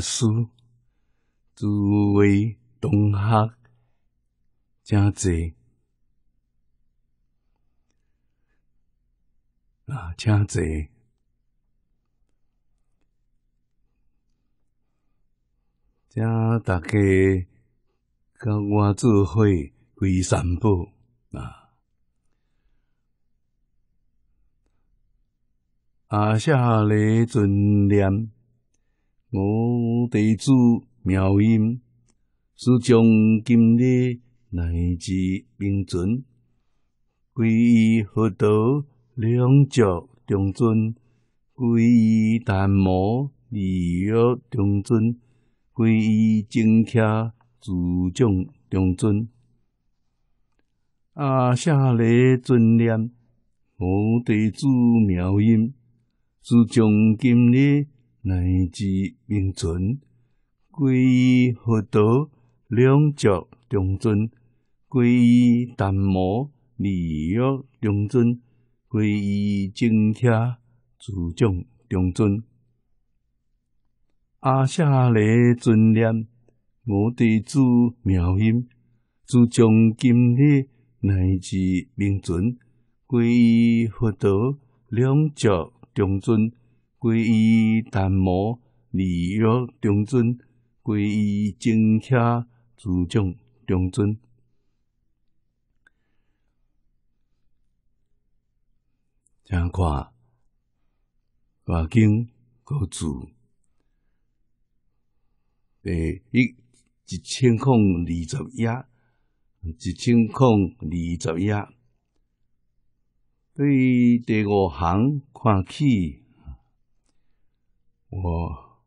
师，诸位同学，正侪，哪正请大家跟我做伙归三步啊！啊，夏雷尊念。我地子妙音，是将今日乃至明尊，皈依佛陀两脚中尊，皈依檀摩二脚中尊，皈依正伽主教中尊。阿下礼尊念我地子妙音，是将今日。乃至明尊皈依佛陀，两足尊尊皈依檀摩，二药尊尊皈依精舍，诸将尊尊。阿舍利尊念，我弟子妙音，诸将今日乃至明尊皈依佛陀，两足尊尊。皈依檀摩离欲中尊，皈依精舍自证中尊。怎看？华经古注，第一一千空二十页，一千空二十页，对第五行看起。我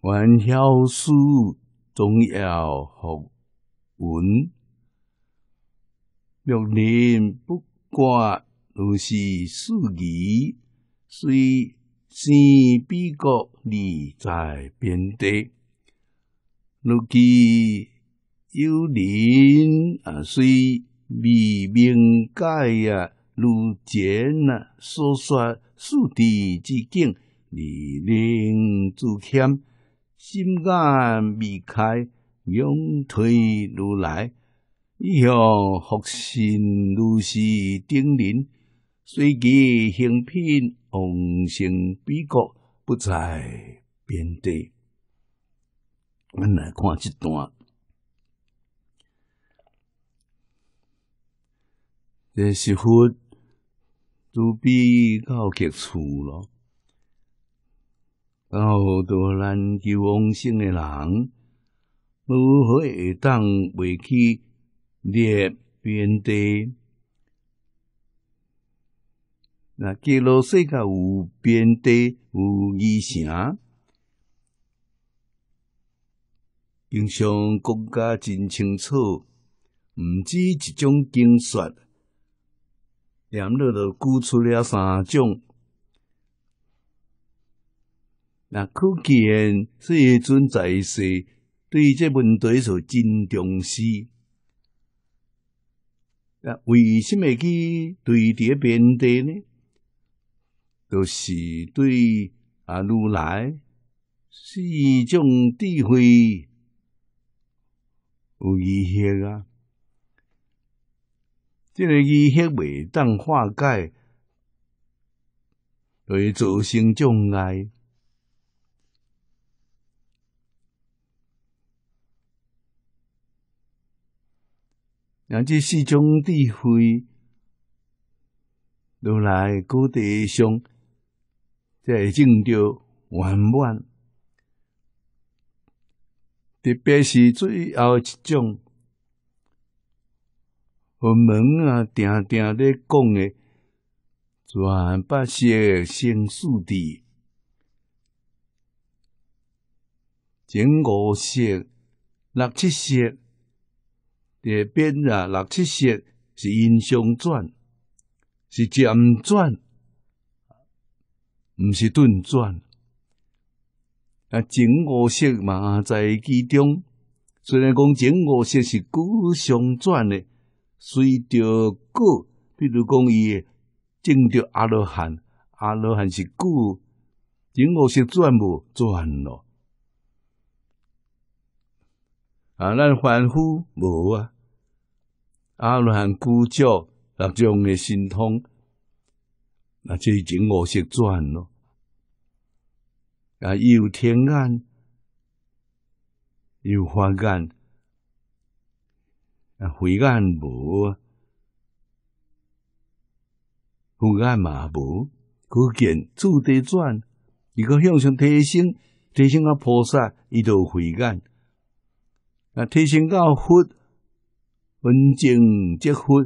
玩孝书，总要学文，若人不管如是四季，虽先比国力在边地，如既有邻啊，虽未明界啊，如结啊所说四地之境。力量自谦，心眼未开，勇退如来，向佛心如是顶礼。随即行品，王心必国，不再贬低。咱来看一段，这是佛都比到极处了。好多难求永生诶人，如何会当未去灭遍地？那揭露世界有边地有异城，经常国家真清楚。毋止一种经说，连了都举出了三种。那可见释尊在世对这问题所真重视。那为什么去对敌辩敌呢？就是对啊，如来四种智慧有疑惑啊！这个疑惑未当化解，会造成障碍。然这四种智慧，如来高地上会证就圆满，特别是最后一种，佛门啊，常常咧讲的转八识生四智，成五识、六七识。下边啊！六七色是阴相传，是渐转，不是顿转。啊，整五色嘛在其中。虽然讲整五色是古相传的，随着古，比如讲伊证着阿罗汉，阿罗汉是古，整五色转无转咯。啊，咱凡夫无啊。阿罗汉故作六种诶神通，那即已经种五识转咯。啊，有天眼，有法眼，啊慧眼无，慧眼嘛无，可见自地转。伊个向上提升，提升到菩萨都有慧眼，啊提升到佛。本正即佛，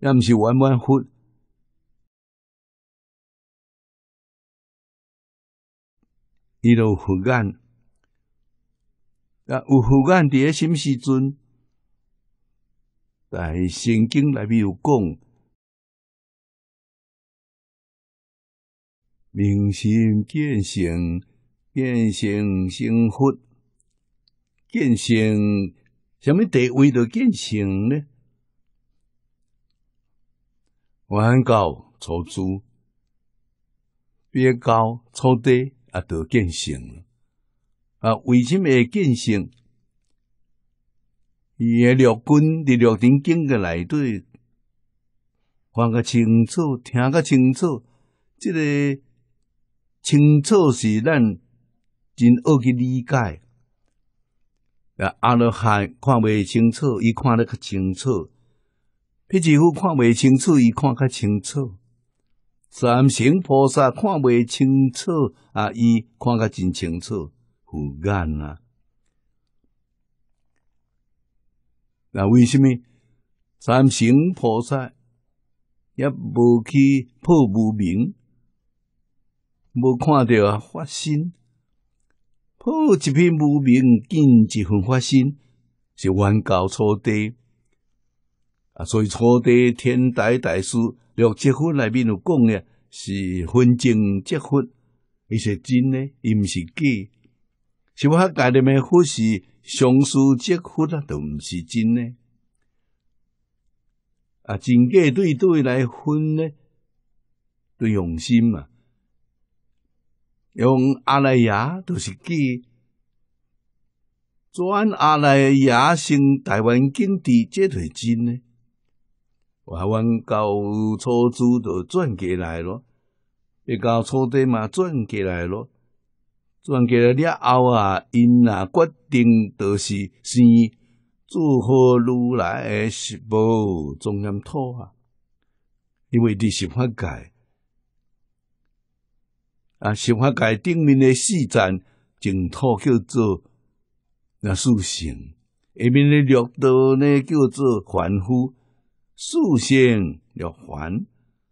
也毋是圆满佛。伊有佛眼，啊，有佛眼伫个什时阵？在《圣经》内面有讲，明心见性，见性生佛，见性。什么地位了建成呢？我讲错猪，别讲错地啊，著建成了啊？为什么建成？伊的六军伫六等军的内底，看个清楚，听个清楚，即个清楚是咱真恶去理解。啊！阿罗汉看未清楚，伊看得较清楚；辟支佛看未清楚，伊看较清楚；三身菩萨看未清楚，啊，伊看较真清楚。佛眼啊！那为什么三身菩萨也无去破无明，无看到啊法身？好一片无名，见一份发心，是冤高错低啊！所以错低天台大师六七分内面有讲咧，是婚正结婚，伊是真咧，伊毋是假。是我家里面富是上书结婚啊，都毋是真咧啊！真假对对来分呢，对用心嘛。用阿赖牙就是指转阿赖牙成台湾经济，这腿真呢？台湾到初租都转过来咯，一到初底嘛转过来咯，转过来了后啊，因啊决定就是先做好如来的十波中央土啊，因为你喜欢改。啊！石法界顶面的四站净土叫做那素性，下面的六道呢叫做凡复素性六凡，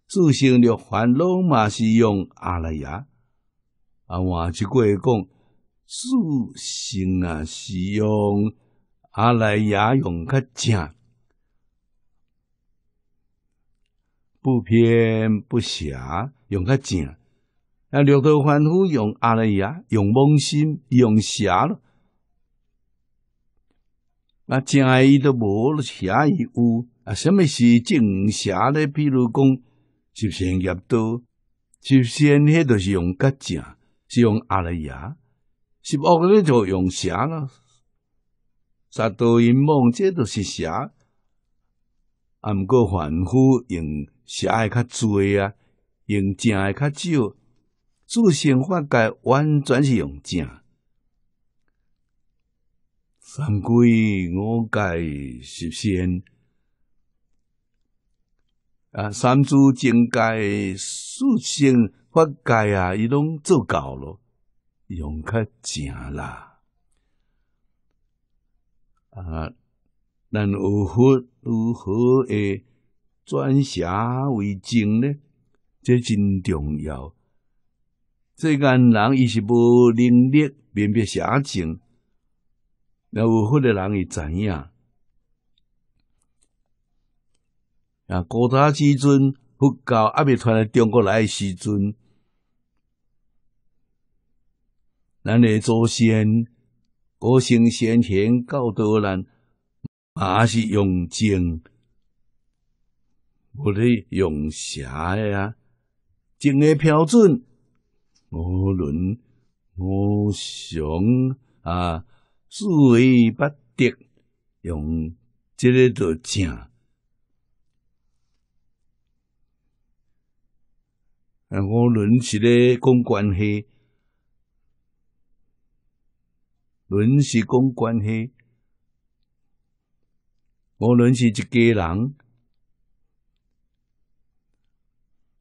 素性六凡拢嘛是用阿赖耶，啊，换一句话讲素性啊是用阿赖耶用较正，不偏不斜，用较正。啊，六道凡夫用阿赖耶，用梦心，用邪咯。啊，正伊都无，邪伊有。啊，什么是正邪呢？比如讲，是善业多，是善，迄都是用正，是用阿赖耶，是恶咧？就用邪咯。杀多因梦，这都是邪。啊，毋过凡夫用邪诶较多啊，用正诶较少。素性发戒完全是用正，三归五戒十善啊，三诸净戒、素性发戒啊，伊拢做到了，用较正啦。啊，咱有佛如何诶转邪为正呢？这真重要。世间人伊是无能力辨别邪证那有福的人伊知影。啊，古早时阵佛教阿弥传来中国来时阵，咱诶祖先古圣先贤教导人还是用证，无咧用邪的啊？证的标准。无论无常啊，思维不的用，这个都正。啊，无论是咧讲关系，论是讲关系，无论是一家人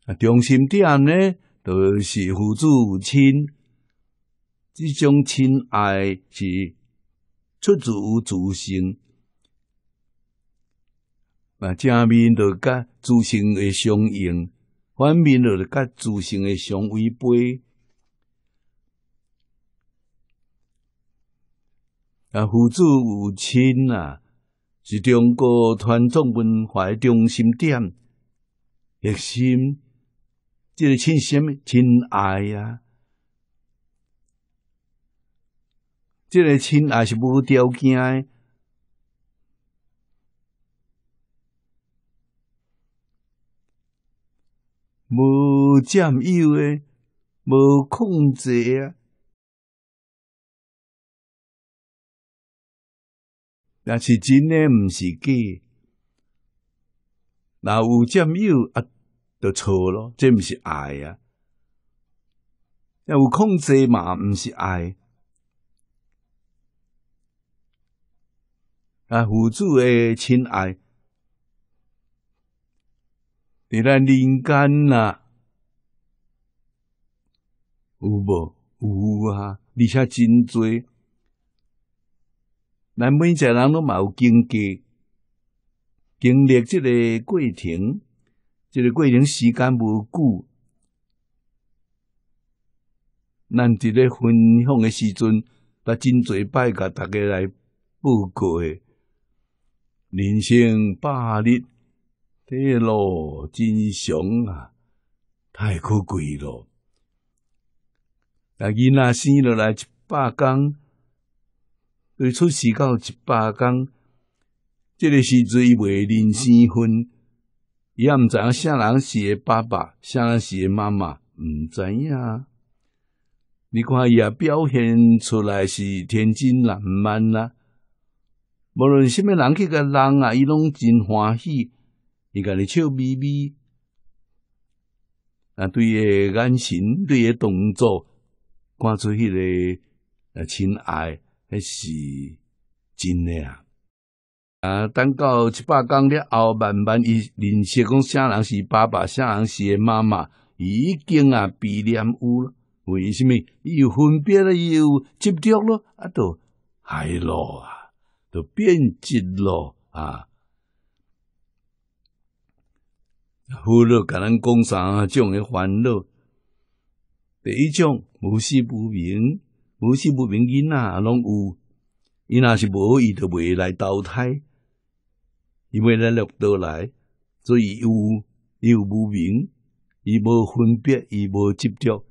啊，中心点呢？就是父子亲，这种亲爱是出自于自信。啊，正面的甲自信的相应，反面的甲自信的相违背。啊，父子有亲啊，是中国传统文化中心点，核心。这个亲什么？亲爱呀！这个亲爱是无条件、无占有、诶，无控制啊！若是真诶，毋是假。若有占有啊？都错咯，这毋是爱啊！有控制嘛，毋是爱。啊，互助诶，亲爱，伫咱人间呐？有无？有啊！而且真多，咱每一个人都有经过经历即个过程。这个过程时间无久，咱伫个分享诶时阵，把真侪摆甲大家来报告诶。人生百日，对路真长啊，太可贵咯。人若生落来一百工，对出世到一百工，这个时阵未人生分。伊毋知影啥人是爸爸，啥人是妈妈，毋知影。你看伊也表现出来是天真烂漫啦。无论啥物人去甲人啊，伊拢真欢喜，伊甲你笑眯眯。啊，对诶眼神，对诶动作，看出迄个呃，亲爱，迄是真诶啊。啊，等到一百天后，慢慢伊认识讲，啥人是爸爸，啥人是妈妈，已经啊，鼻黏污了。为什么？又分别了，又执着了，啊，都害咯啊，都变质咯啊。好了，甲咱讲三种诶烦恼。第一种，无事不明，无事不明囡仔拢有伊若是无伊的未来投胎。因为咱六道来，所以有有无明，伊无分别，伊无执着。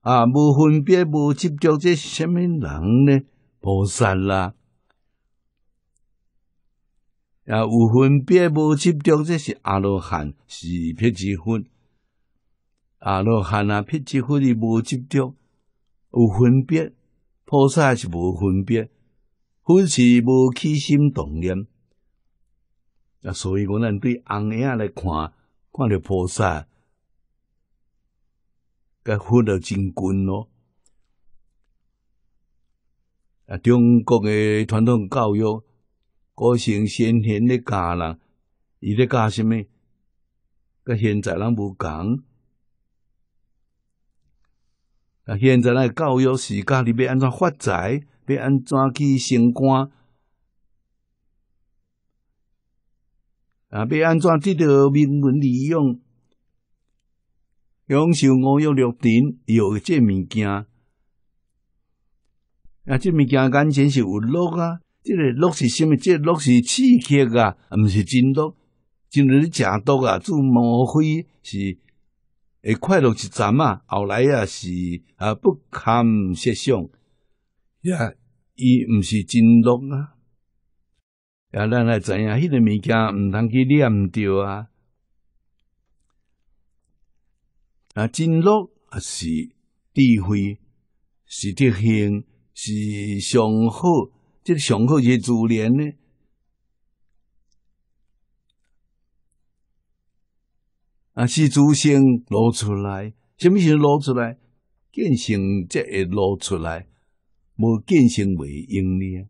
啊，无分别无执着，这是什么人呢？菩萨啦。啊，有分别无执着，这是阿罗汉，是辟支分。阿罗汉啊，辟支分伊无执着，有分别，菩萨是无分别，佛是无起心动念。啊，所以讲咱对红影来看，看到菩萨，该拂得真君咯。啊，中国诶传统教育，古圣先贤咧教人，伊咧教什么？甲现在人无共。啊，现在咱教育是教你要安怎发财，要安怎去升官。啊！要安怎即条铭文利用，享受五欲六尘有这物件。啊，这物件眼前是有乐啊，这个乐是甚么？这乐是刺激啊，毋是真乐。真日你吃多啊，做毛飞是，会快乐一阵啊，后来啊是啊不堪设想，也伊毋是真乐啊。啊，咱来知影迄个物件毋通去念着啊！啊，真乐啊是智慧，是德行，是上好。即上好是自然呢。啊，是诸行露出来，什么时阵露出来？见性则会露出来，无见性未用呢。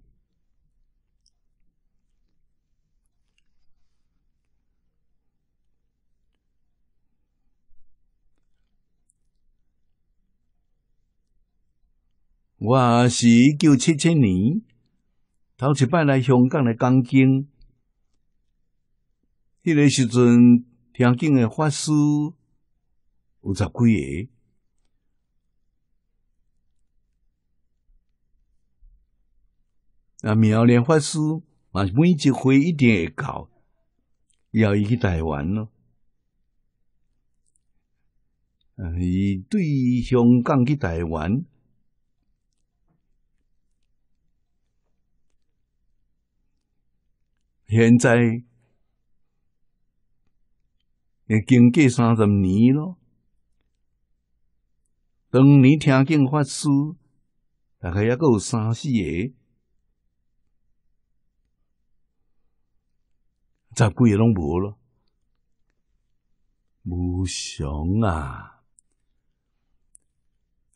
我是一九七七年头一摆来香港来讲经，迄个时阵，天经的法师有十几个，啊，苗连法师啊，每一回一定会到，要伊去台湾咯。嗯，伊对香港去台湾。现在已经过三十年咯。当年听经法师大概也够三四个，十几个拢无咯。无常啊！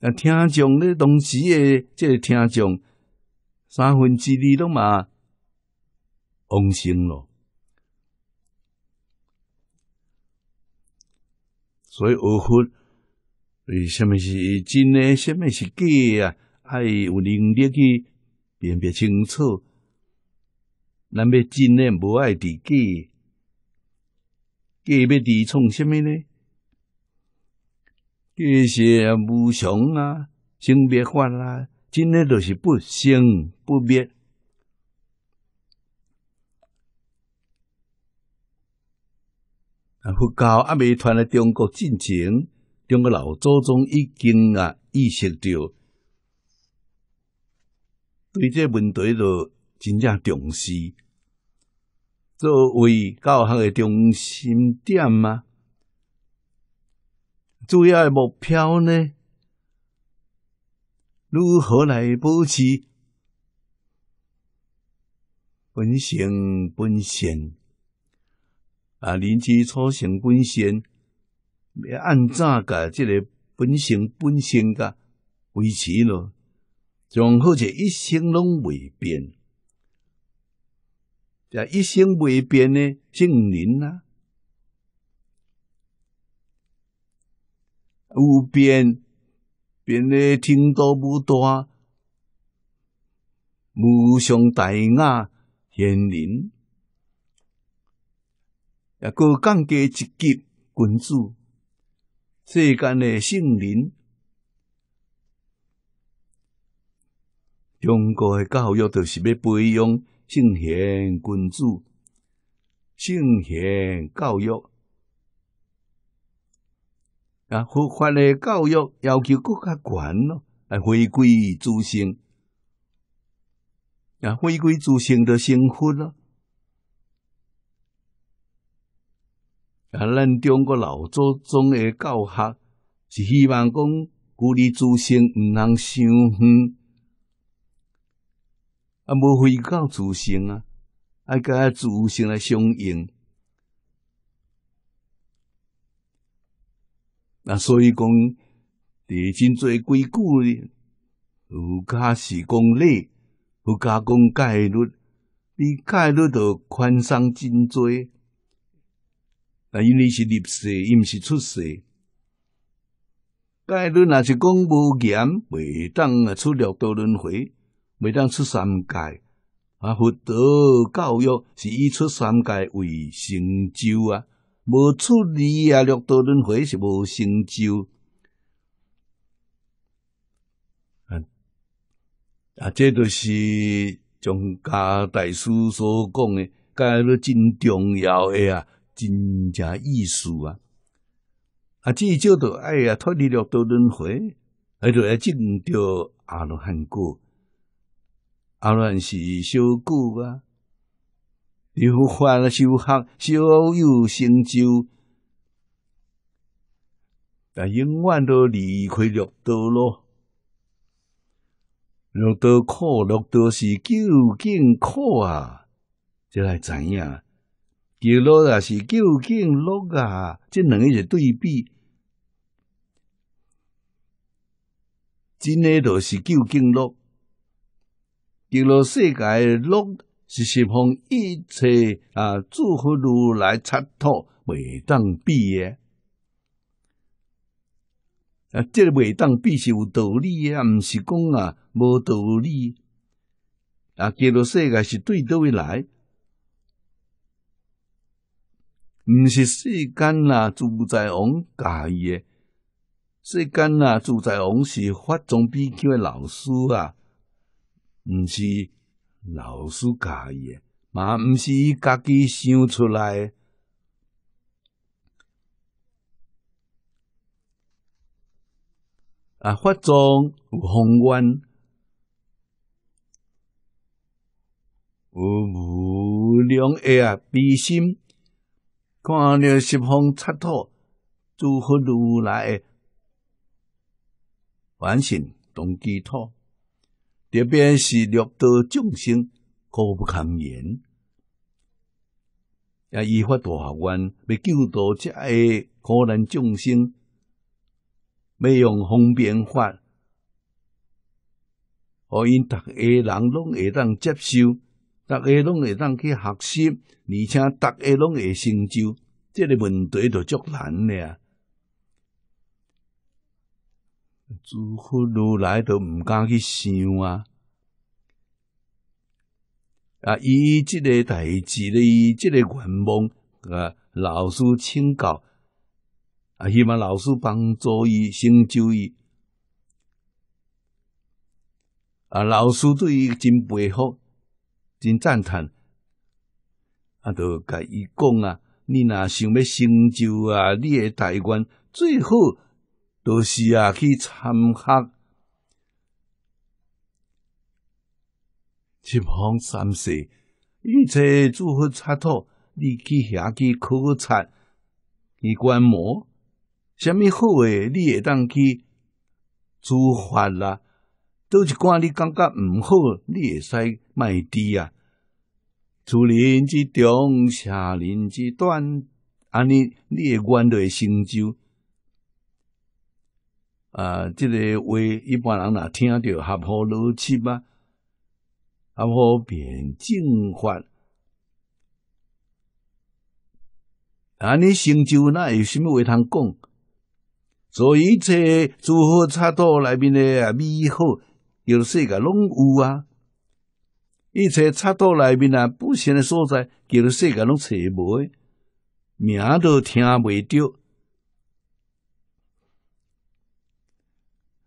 啊，听经的东西也，即听众三分之二拢嘛。妄心咯，所以学佛为什么是真呢？什么是假啊？还有能力去辨别清楚。难要真呢？无爱的假，假要的创什么呢？假是无常啊，生灭法啊，真呢，就是不生不灭。佛教阿弥陀的中国进程，中国老祖宗已经啊意识到，对这问题都真正重视，作为教学的中心点啊，主要的目标呢，如何来保持本性本性啊，人之初性本善，要按怎甲即个本性本性甲维持咯，总好者一生拢未变。啊，一生未变呢？圣人啊，无变，变的程度不大，无上大雅贤人。也高降低一级君子，世间诶圣人，中国诶教育著是要培养圣贤君子，圣贤教育啊，佛法诶教育要求更较悬咯，来回归自心，啊，回归自心著幸福咯。啊！咱中国老祖宗诶教学是希望讲鼓励自信，毋通伤远，啊，无回到自身啊！爱甲自身来相应。啊，所以讲，伫真侪规矩，有教是讲理，不教讲概率，比概率著宽松真侪。啊，因为是入世，伊毋是出世。概律若是讲无严，袂当啊出六道轮回，袂当出三界啊。佛德教育是以出三界为成就啊，无出你啊六道轮回是无成就啊。啊，这都是从家大师所讲的，概律真重要诶啊。真正意思啊！啊，这就得哎呀脱离六道轮回，而就来证到阿罗汉果，阿罗汉是修果啊，又花了修学，修有成就，但永远都离开六道咯。六道苦，六道是究竟苦啊！这来知影。极乐也是究竟乐啊，这两个一对比，真诶，都是究竟乐。极乐世界诶乐是西方一切啊，诸佛如来差土未当比诶。啊，这未当比是有道理诶，啊，毋是讲啊无道理啊。极乐世界是对各位来。毋是世间啊主宰王家诶。世间啊主宰王是法中必丘诶老师啊，毋是老师家诶，嘛毋是伊家己想出来啊，法中有宏愿，有无量诶啊悲心。看着十方尘土，诸佛如来，反省同寄托。特别是六道众生苦不堪言，也依法大愿，要救度这些苦难众生，要用方便法，互因逐个人拢会当接受。逐个拢会当去学习，而且逐个拢会成就，这个问题就足难啊！诸佛如来都毋敢去想啊！啊，伊即个代志，咧，伊即个愿望啊，老师请教啊，希望老师帮助伊成就伊。啊，老师对伊真佩服。真赞叹，啊，著甲伊讲啊，你若想要成就啊，你诶大愿，最好都是啊去参学，一方三世，一切诸佛插托，你去遐去考察，去观摩，什么好诶，你会当去做法啦。都一寡你感觉毋好，你会使卖低啊！树林之中，蛇林之安尼你，你愿关会成就啊！这个话一般人若听到合乎逻辑吗？合乎便正法。啊，尼成就那有什么话通讲？所以切诸佛刹土内面诶美好。叫世界拢有啊！一切插图内面啊，不善的所在，叫世界拢找无，名都听未着。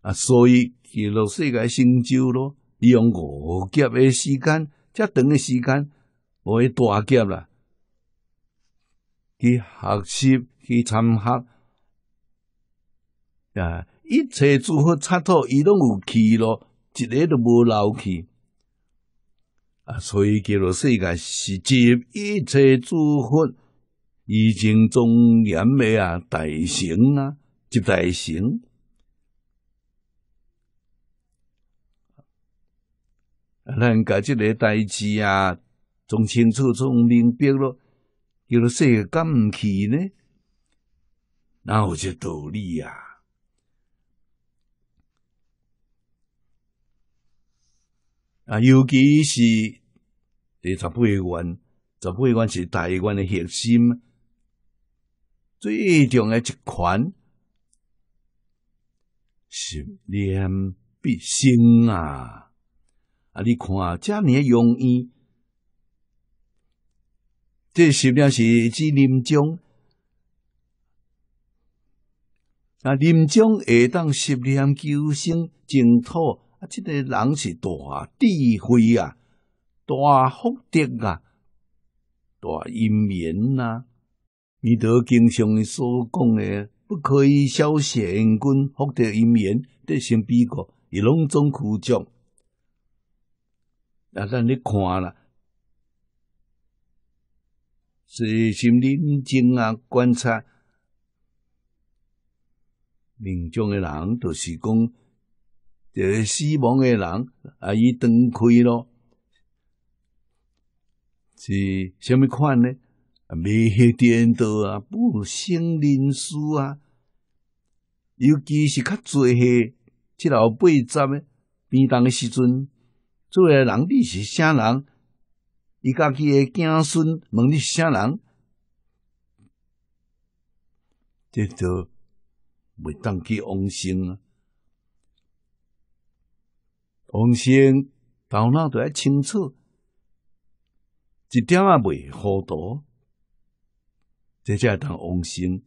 啊，所以叫世界成就咯。用五劫的时间，遮长的时间，我大劫啦，去学习，去参学。啊，一切诸佛插图，伊拢有去咯。一个都无漏去。啊，所以叫做世界是接一切诸佛已经庄严的啊大成啊，即大神。咱家即个代志啊，仲清楚、仲明白咯，叫做世间甘气呢，哪有即道理啊？啊，尤其是第十八关，十八关是台湾的核心，最重要一款十念必生啊！啊，你看啊，尔年容易，这十念是指临终，啊，临终会当十念求生净土。这个人是大智慧啊，大福德啊，大因缘啊。弥陀经上所讲的，不可以少善根福德因缘得生比过，伊拢总苦讲。啊，咱你看啦，细心认真啊，观察命中的人著是讲。就个死亡嘅人啊，伊断开咯，是虾米款呢？没颠倒啊，不省人事啊，尤其是较侪岁七老八十诶，边当诶时阵，做诶人你是啥人？伊家己诶子孙问你是啥人？得到袂当去往生啊！王生，头脑都爱清楚，一点也未糊涂。这才当王生，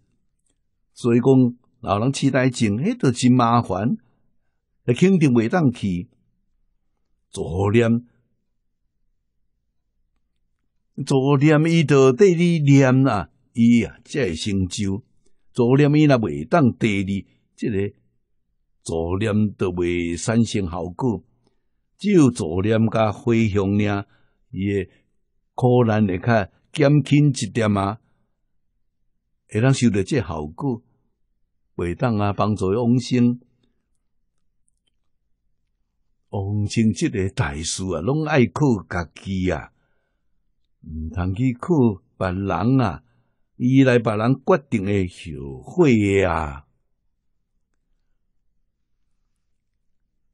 所以讲老人痴呆症，迄著真麻烦，你肯定未当去。作念，作念伊著对你念啊，伊啊会成就。做念伊若未当第二，这个作念著未产生效果。就做念加回向呢，伊诶苦难会较减轻一点啊，会当收到这效果，未当啊帮助往生。往生即个大事啊，拢爱靠家己啊，毋通去靠别人啊，依赖别人决定诶后悔啊。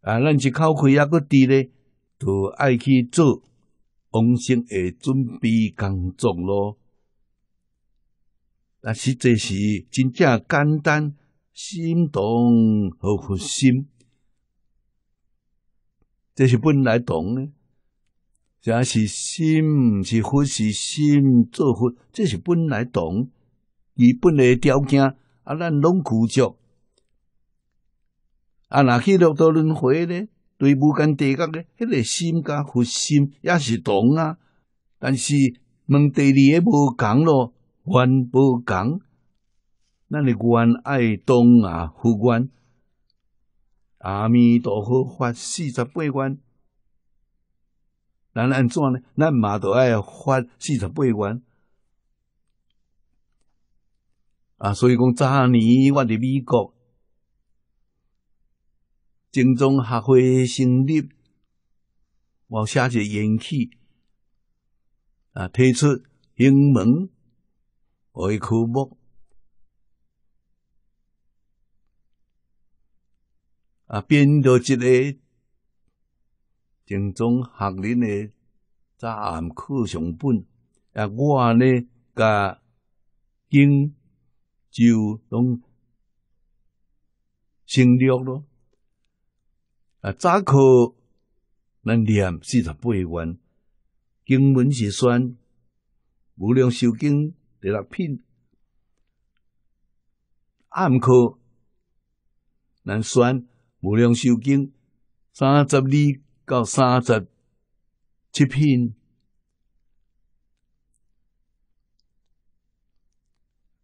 啊，咱去口取啊个低咧，就爱去做，往生诶准备工作咯。啊，实际是真正简单，心动和佛心，这是本来懂的。假使心是佛，是心做佛，这是本来懂，基本来条件啊，咱拢拒绝。啊！若去六道轮回咧，对无间地狱咧，迄个心甲佛心也是同啊。但是问第二个无共咯，愿无共，咱诶愿爱东啊，佛愿。阿弥陀佛发四十八愿，咱安怎呢？咱嘛都爱发四十八愿啊。所以讲，早年我伫美国。正宗学会成立，我写者言起啊，提出英文为科目啊，变做一个正宗学历的早暗课程本啊，我呢甲经就拢成立咯。啊，早课咱念四十八万经文是选《无量寿经第六品；暗课咱选《无量寿经三十二到三十七品。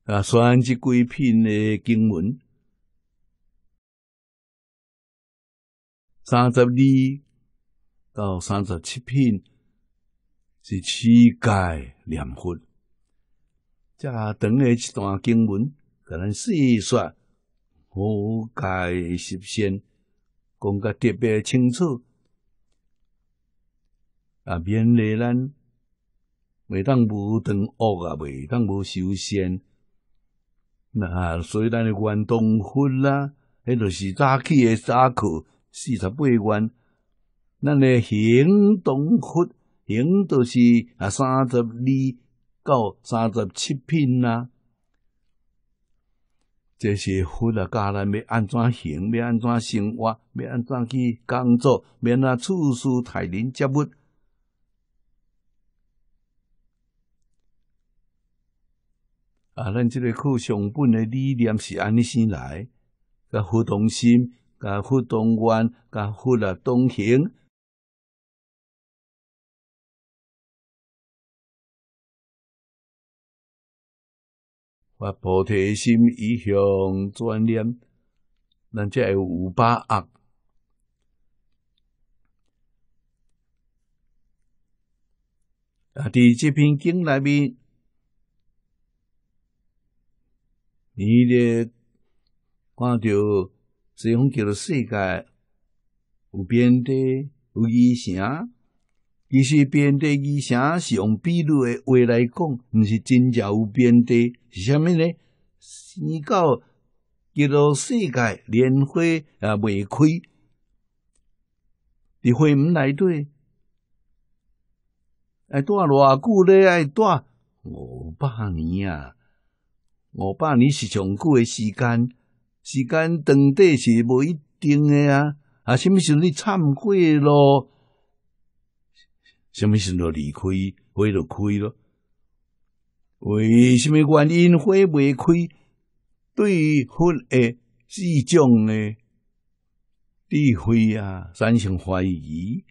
啊，选这几篇的经文。三十二到三十七品是七界念佛，加长的一段经文，可能细说五界十仙，讲得特别清楚。啊，免得咱未当无断恶啊，未当无修仙。那所以咱的元东佛啦，迄就是早起的早课。四十八元，咱咧行动佛行都是啊三十二到三十七品啦。这是佛啊，教咱要安怎行，要安怎生活，要安怎去工作，免啊处处待人接物。啊，咱即个课上本的理念是安尼先来，甲佛同心。甲副东官、甲副的东行。发菩提心以向专念，咱才会有五八恶。啊！伫即篇经内面，你咧看到这叫做世界有边地有异城，其实边地异城，是用比如的话来讲，毋是真正有边地，是啥物呢？你到叫做世界莲花啊未开，伫花唔内底，爱住偌久咧？爱住五百年啊，五百年是上久诶时间。时间长短是无一定的啊！啊，什么时候忏悔咯？什么时候离开，会就开咯？为什么原因会没开？对佛诶，四种诶，智慧啊，产生怀疑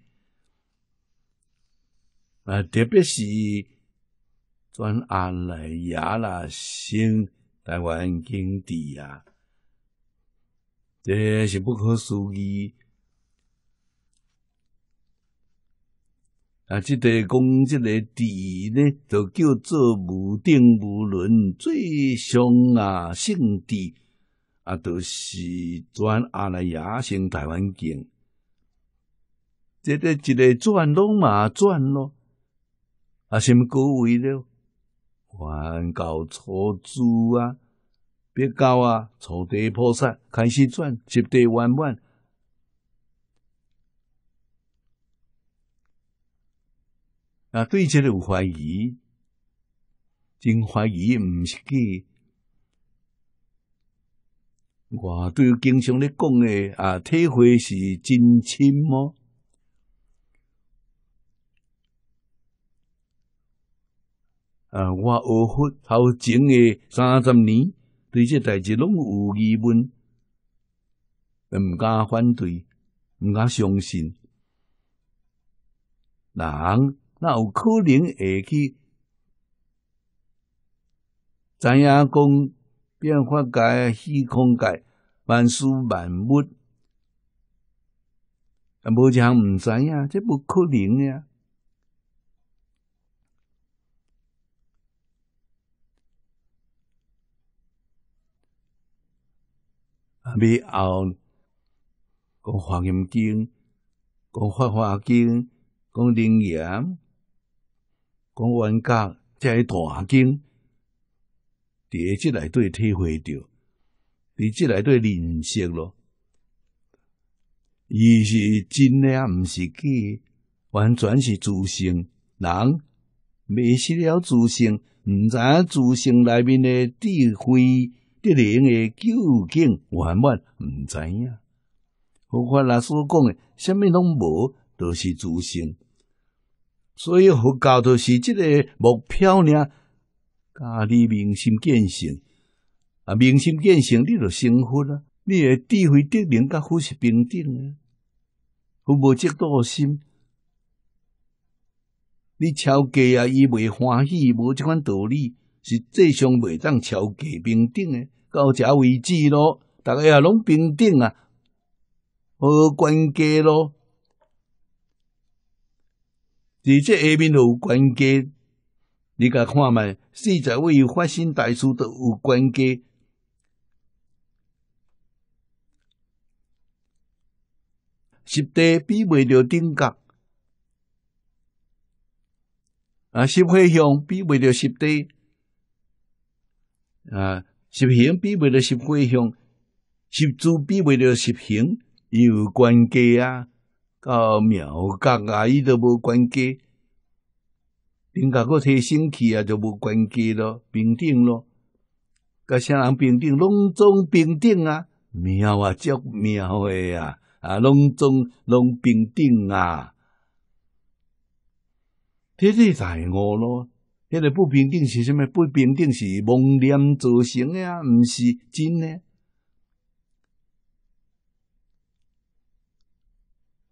啊，特别是转阿赖耶啦心，台湾经济啊。诶，是不可思议。啊，这个讲这个地呢，就叫做无定无轮，最凶啊，圣地啊，就是转阿赖雅星台湾境。这个一个转拢嘛转咯，啊，什么各位了，还搞出租啊。别教啊！草地菩萨开始转，积地圆满。啊，对这个怀疑，真怀疑唔是记。我对经常咧讲诶，啊，体会是真深哦。啊，我学佛头前诶三十年。对这代志拢有疑问，毋敢反对，毋敢相信。人那有可能会去知影讲变化界、虚空界、万事万物？啊，无一项毋知影，这不可能呀。尾后讲华严经，讲法华经，讲楞严》，讲觉》，才会大经，伫诶即内底体会到，伫即内底认识咯。伊是真诶，毋是假，完全是自性。人迷失了自性，毋知自性内面诶智慧。德能的究竟，完汉满知影。佛法老师讲的，什物拢无，都是自信。所以佛教就是即个目标呢，教你明心见性。啊，明心见性，你就成佛啊，你诶智慧德能，甲佛是平等诶。佛无这多心，你超过啊，伊未欢喜，无即款道理。实际上袂当超过平等诶，到遮为止咯。逐个也拢平等啊，好关家咯。伫这下面都有关家，你甲看卖，四在位发生大事都有关家。实地比袂着顶格，啊，心会向比袂着实地。啊，实行比未着实规乡，实主比未着实行，伊有关家啊，到苗角啊，伊都无关家。顶下个提升去啊，就无关机咯，平顶咯，甲啥人平顶，拢总平顶啊，妙啊，足妙诶啊，啊，拢总拢平顶啊，这是大悟咯，迄个不平等是啥物？不平等是妄念造成诶啊，毋是真诶。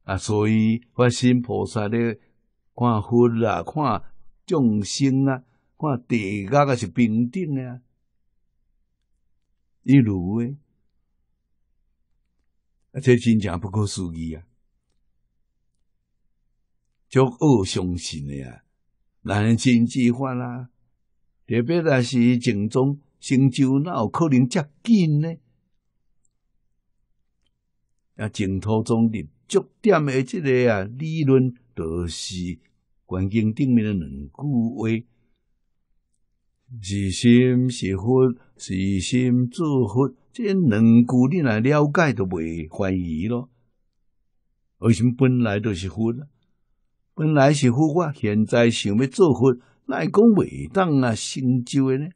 啊，所以发心菩萨咧看佛啊，看众生啊，看地狱啊，是平等啊，一如诶，啊，这真正不可思议啊，足恶相信诶啊。难信之患啊！特别若是正中成就，哪有可能遮紧呢？啊，净土中的足点的即个啊，理论著是观经顶面的两句话：是心是佛，是心做佛。这两句你来了解著袂怀疑咯。为什么本来著是佛？本来是佛我现在想要做佛，哪会讲袂当啊成就的呢？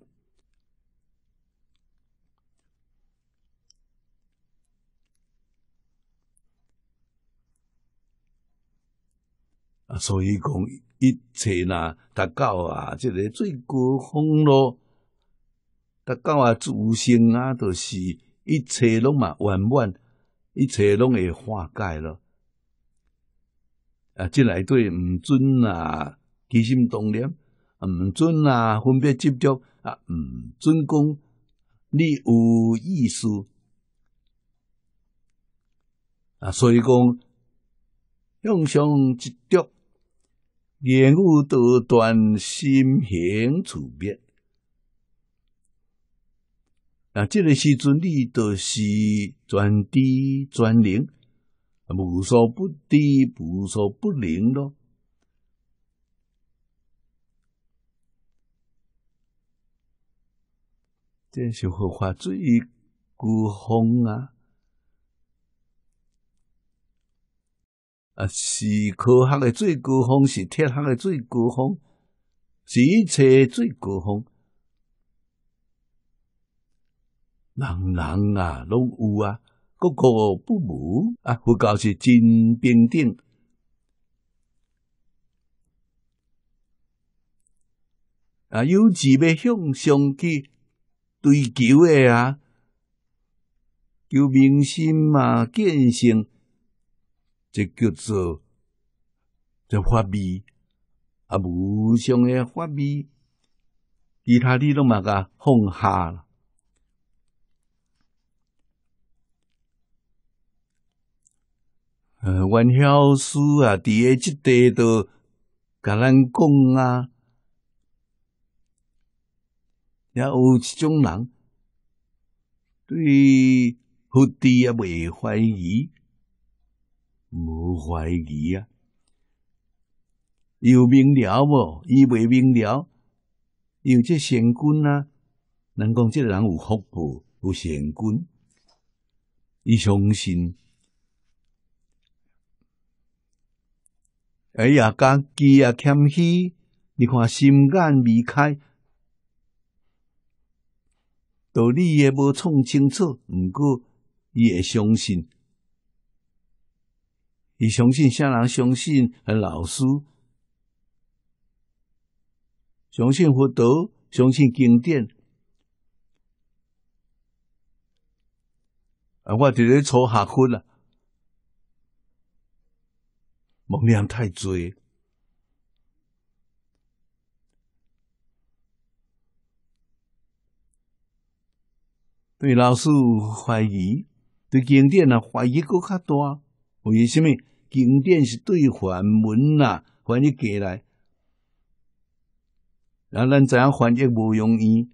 啊，所以讲一切呐，达到啊，这个最高峰咯，达到啊，诸信啊，都是一切拢嘛圆满，一切拢会化解了。啊，即来对毋准啊，起心动念毋准啊，分别执着啊，毋准讲你有意思啊，所以讲向上执着，言语多端，心行处变啊，这个时阵你著是专知专灵。无所不低，无所不灵咯。这是佛法最高风啊！啊，是科学的最高风，是哲学的最高风，是一切最高风。人人啊，拢有啊。各个不无啊，佛教是真平等。啊，有其要向上去追求的啊，求民心嘛，建设，这叫做这法密啊，无上的法密，其他的都嘛噶放下了。呃，元宵书啊，伫诶即块都甲咱讲啊，抑有一种人对福地也袂怀疑，无怀疑啊，有明了无？伊袂明了，有即神棍啊，能讲即个人有福报有神棍，伊相信。哎呀，家己也谦虚，你看心眼未开，道理也无创清楚，毋过伊会相信，伊相信啥人？相信啊，老师，相信佛陀，相信经典。啊，我伫咧初学课啊。能量太侪，对老师怀疑，对经典啊怀疑，阁较大。为甚物？经典是对梵文啊翻译过来，然后咱知影翻译无容易。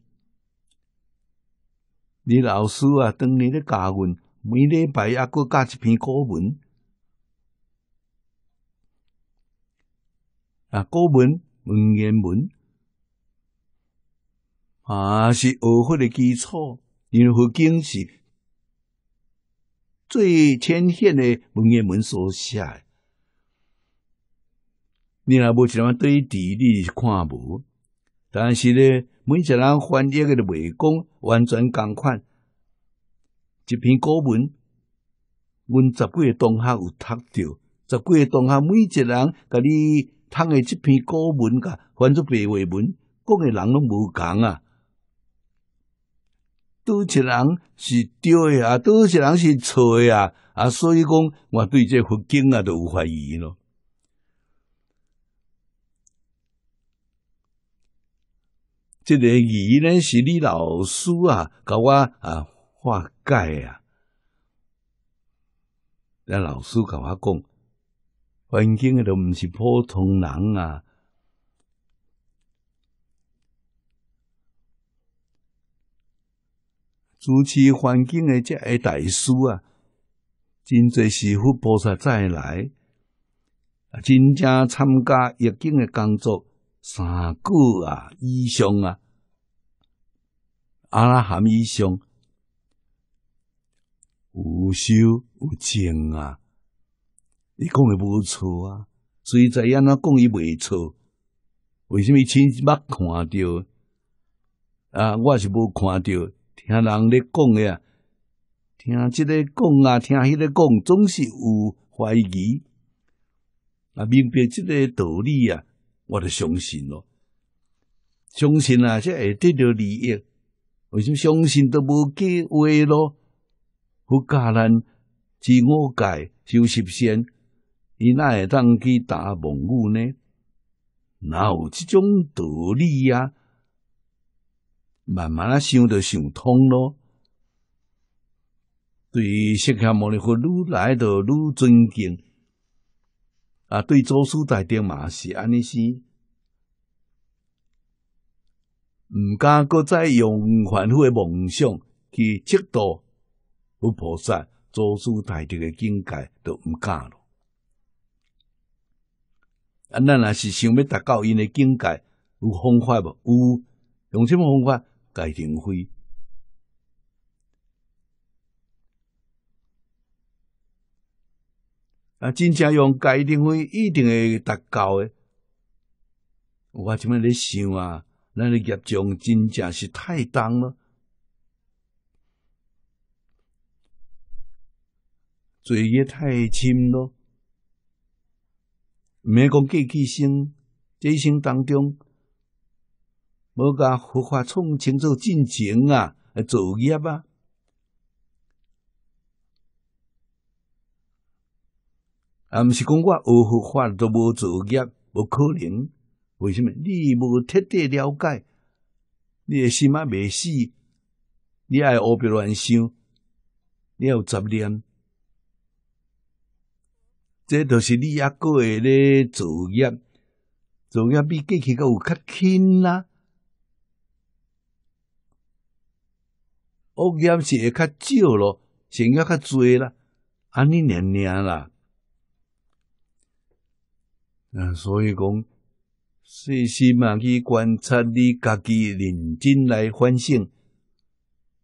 你老师啊，当年咧教阮，每礼拜啊，佫教一篇古文。古文文言文啊，是学佛的基础，因为佛经是最浅显的文言文所写。你若无一点对字是看无，但是呢，每一个人翻译个袂讲完全共款。一篇古文，阮十几个同学有读着，十几个同学每一个人甲你。看诶，即篇古文甲翻作白话文，讲诶人拢无共啊。都一人是对诶啊，都一人是错诶啊啊，所以讲我对这佛经啊都有怀疑咯。这个疑呢是你老师啊，甲我啊化解啊，李老师甲我讲。环境诶都毋是普通人啊！主持环境诶，遮个大师啊，真侪是佛菩萨再来啊！真正参加业精诶工作，三个啊以上啊，阿拉含以上，有修有证啊！伊讲诶无错啊，所以知影呐，讲伊袂错。为什么亲自目看着啊，我也是无看着听人咧讲诶啊，听即个讲啊，听迄个讲，总是有怀疑。啊，明白即个道理啊，我就相信咯，相信啊，才会得到利益。为什么相信都无计划咯？佛教人自我界修习先。伊哪会当去打妄语呢？哪有即种道理啊？慢慢啊，想着想通咯。对释迦牟尼佛愈来的愈尊敬啊！对祖师大德嘛是安尼是，毋敢再再用凡夫的梦想去测度佛菩萨、祖师大德诶境界，都毋敢咯。啊，咱若是想要达到因的境界，有方法无？有用什么方法？改定慧啊，真正用改定慧，一定会达到的。我即面咧想啊，咱的业障真正是太重了，罪业太深了。免讲过去生，这一生当中，无甲佛法创清楚、进程啊，作业啊，啊，毋是讲我学佛法都无作业，无可能。为什么？你无彻底了解，你诶心啊未死，你爱胡编乱想，你还有杂念。这都是你还过诶咧作业，作业比过去个有较轻啦，恶业是会较少咯，善业较侪啦，安尼年年啦。嗯，所以讲，细时嘛去观察你家己，认真来反省，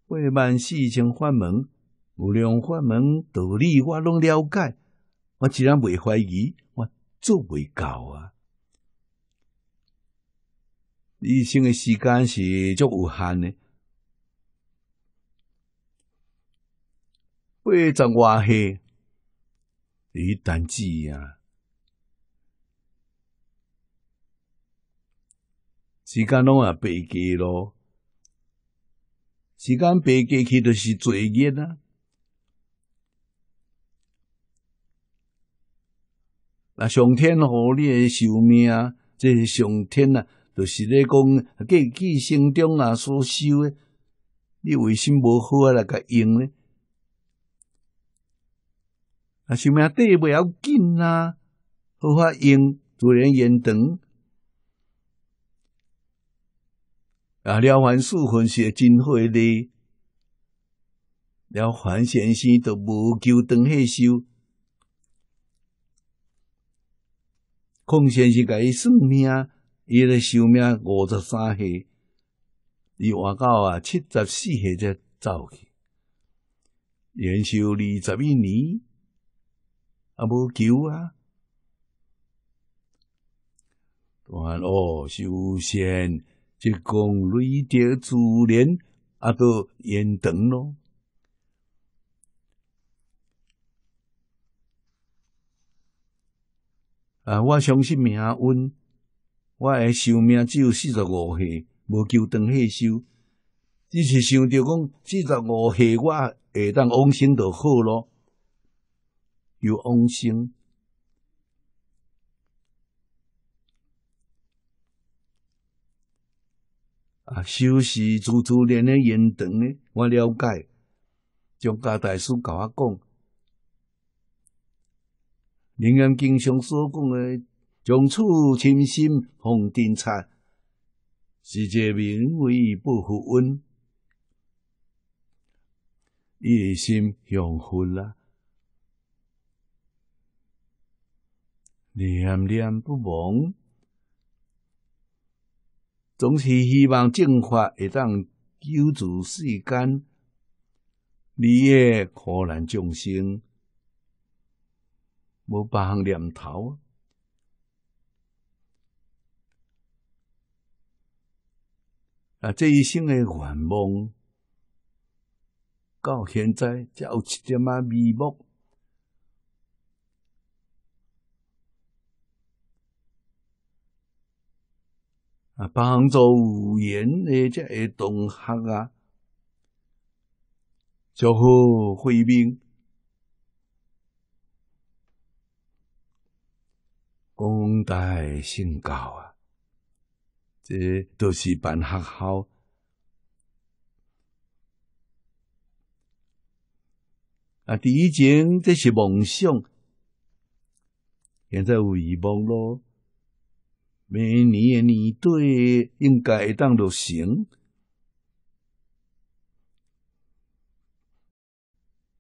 万万事情法门、无量法门道理，我拢了解。我自然未怀疑，我做不到啊！一生的时间是足有限的，八十外岁，一段子啊！时间拢啊，白过咯，时间白过去就是罪孽啊！啊，上天护你诶寿命啊，这是上天啊，就是咧讲，计计生中啊所修诶，你为甚无好啊来甲用咧？啊，寿命短不要紧啦，好法用，自然延长。啊，了凡四训是真会的，了凡先生都无求长岁寿。孔先生甲伊算命，伊咧寿命五十三岁，伊活到啊七十四岁才走去，延寿二十一年，啊无久啊，断恶修仙一讲累劫自缘，啊都延长咯。啊！我相信命运，我诶寿命只有四十五岁，无求长岁寿。只是想着讲四十五岁我会当往生就好咯？有往生啊？修习足足连诶延长咧，我了解，张家大师甲我讲。平安经常所讲的“从此身心奉尘刹”，是一个名为不复温，一心向佛啦，念念不忘，总是希望正法会当救出世间，汝的苦难众生。无放念头啊！啊，这一生的愿望到现在才有一点啊眉目啊，帮助无缘的这诶同学啊，祝福慧明。当代信教啊，这都是办学校啊。第一件这是梦想，现在有希望咯。每年的年底应该会当就行。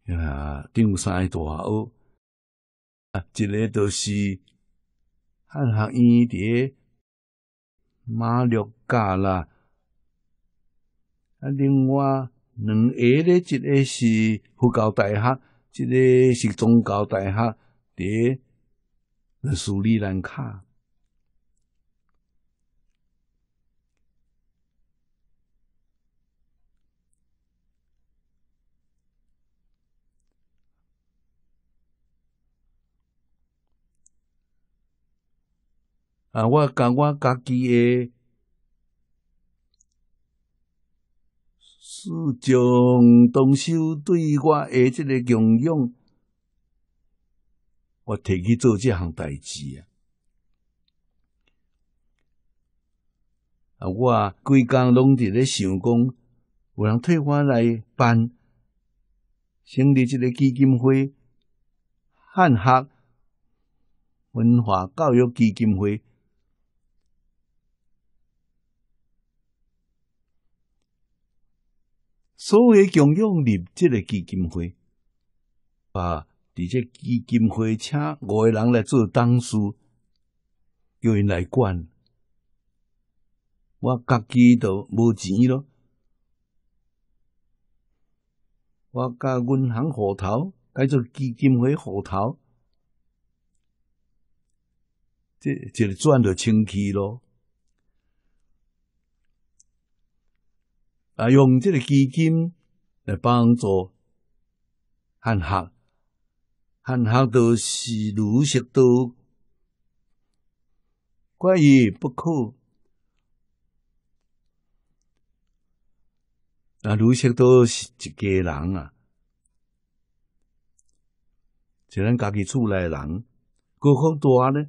啊，中山大学啊，一个都是。汉学院伫马六甲啦，啊，另外两个咧，一个是佛教大学，一个是宗教大学，的苏里兰卡。啊！我甲我家己诶四想动手对我诶即个营养，我提去做即项代志啊！啊！我规工拢伫咧想讲，有人替我来办成立即个基金会——汉学文化教育基金会。所以，强用立即个基金会，把这些基金会请外个人来做董事，叫人来管，我家己都无钱咯。我家银行户头改做基金会户头，这就转就清气咯。啊，用这个基金来帮助汉学，汉学都是儒学多，怪异不可。啊，儒学多是一家人啊，就咱家己厝内人，何况大呢？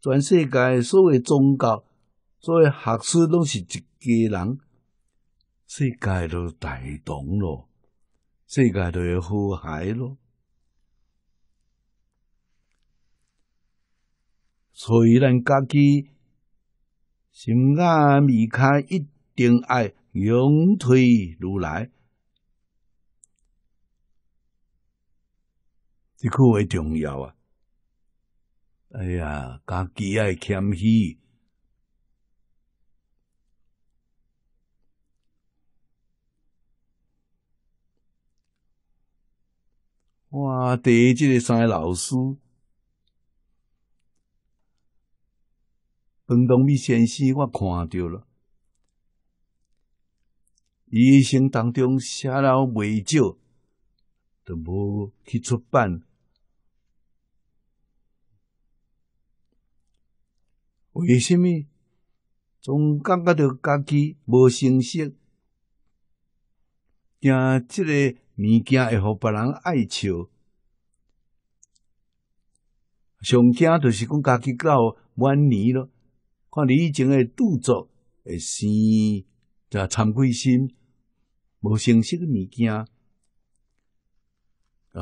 全世界所有宗教，所有学术，拢是一家人。世界都大同咯，世界都要和谐咯。所以，咱家己心眼未开，一定爱勇退如来。这句话重要啊！哎呀，家己要谦虚。我对即个三个老师，方东美先生，我看着了，伊一生当中写了未少，都无去出版，为什么？总感觉着家己无成熟，惊即个。物件会互别人爱笑，上惊就是讲家己到晚年了，看你以前诶著作会生在惭愧心，无诚熟诶物件啊，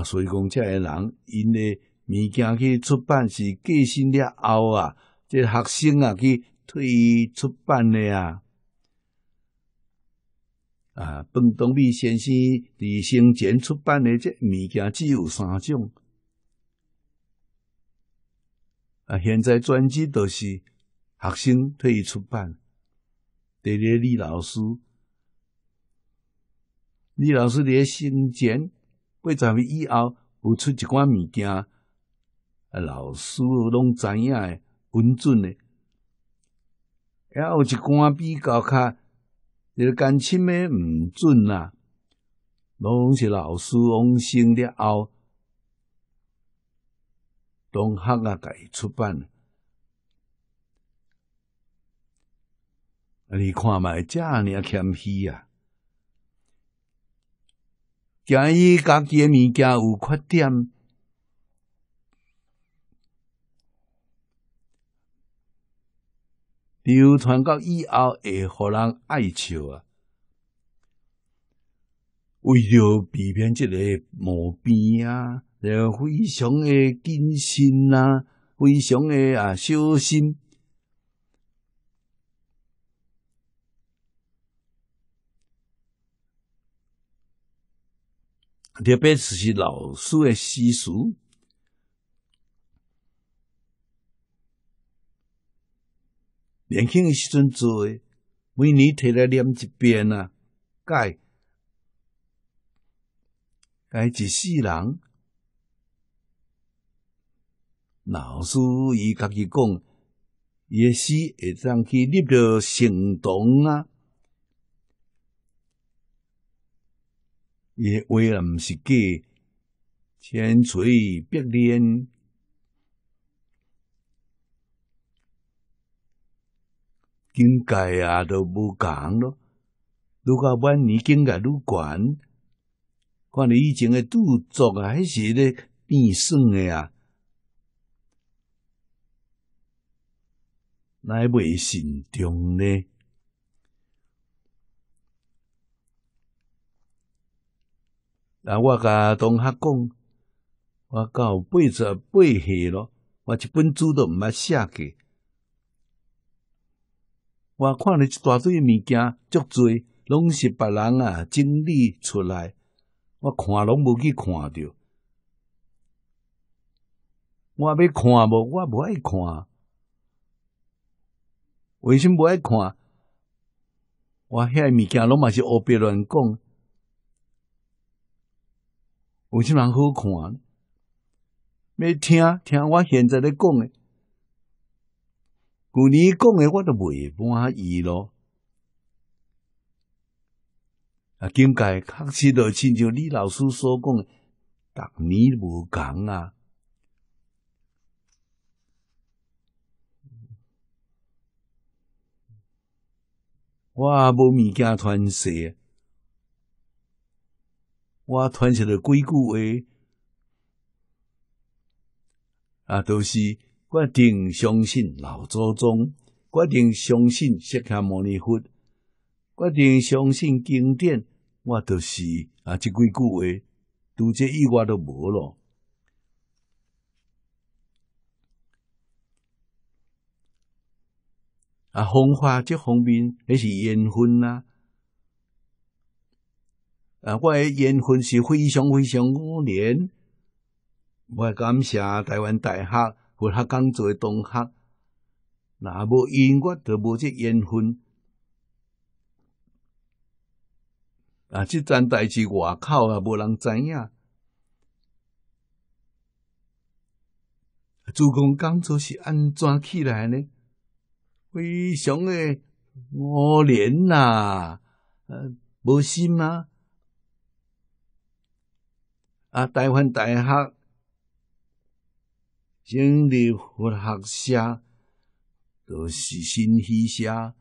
所以讲遮诶人，因诶物件去出版是过身了后啊，即学生啊去推出版诶啊。啊，本东明先生伫生前出版的这物件只有三种。啊，现在专辑都是学生替伊出版。第二李老师，李老师在生前八十年以后有出一寡物件，啊，老师拢知影的，稳准的，还有一寡比较较。你的感情的唔准啊，拢是老师用心了后，同学啊，家己出版。你看卖，这阿谦虚啊，惊伊家己的物件有缺点。流传到以后会互人爱笑啊！为了避免即个毛病啊，后非常的谨慎啊，非常的啊小心。特别是老师诶，习俗，年轻诶时阵做诶，每年摕来念一遍啊。改，改一世人。老师伊家己讲，诶诗会当去立着行动啊，也为毋是假，千锤百炼。境界啊都无共咯，如果晚年境界愈悬，看你以前诶著作啊，迄是咧变算诶啊，哪会慎重咧。若我甲同学讲，我到八十、八岁咯，我一本书都毋爱写过。我看了一大堆物件，足多，拢是别人啊整理出来。我看拢无去看到，我要看无，我无爱看。为什么不爱看？我遐物件拢嘛是胡编乱讲，为什么好看？要听听我现在咧讲的。旧年讲诶，我都未满意咯，啊，境界确实著亲像李老师所讲逐年无共啊。我无物件传授，我传授了几句话，啊，就是。决定相信老祖宗，决定相信释迦牟尼佛，决定相信经典。我著是啊，即几句话，拄则意外著都无了。啊，方法即方面迄是缘分啊。啊，我诶缘分是非常非常五年，我感谢台湾大学。互其工作诶同学，若无因我著无即缘分啊！即件代志外口也无人知影。主公工作是安怎起来呢？非常诶可怜啊，呃，无心啊，啊，台湾大学新立佛学社都是新溪社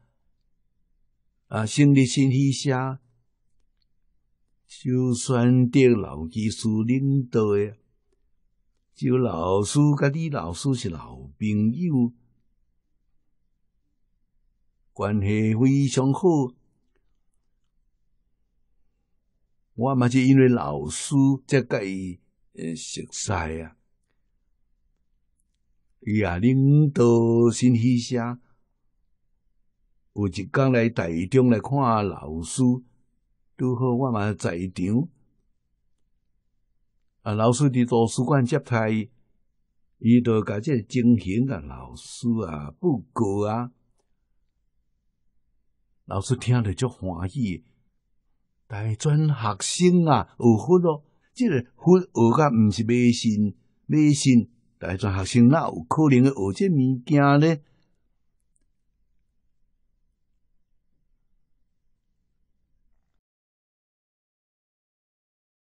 啊，新立新溪社，就算得老技师领导只就老师甲你老师是老朋友，关系非常好。我嘛是因为老师才甲伊熟悉啊。伊啊，领导新气象。有一天来台中来看老师，拄好我嘛在场。啊，老师伫图书馆接待，伊著甲即精神啊！老师啊，不过啊，老师听着就欢喜。大专学生啊，学分咯，即个分学啊，毋是迷信，迷信。哎，学生哪有可能学这物件呢？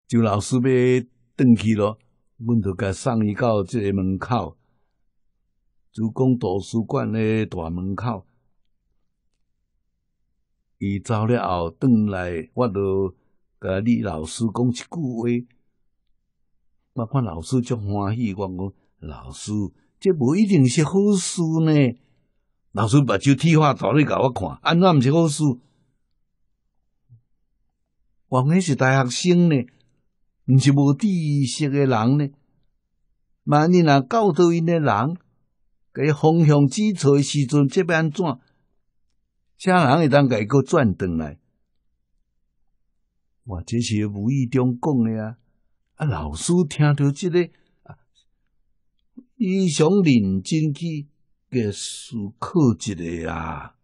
就老师要转去咯，阮就甲送伊到即个门口，主讲图书馆诶大门口。伊走了后，转来我都甲李老师讲一句话，我看老师足欢喜，我讲。老师，这不一定是好事呢。老师把旧剃化，拿来给我看，安怎毋是好事？我们是大学生呢，毋是无知识的人呢。万一若教导因的人，给方向指错的时阵，这安怎？请人会当给佫转转来？我这是无意中讲的啊！啊，老师听到即个。伊想认真去，个思考一下啊。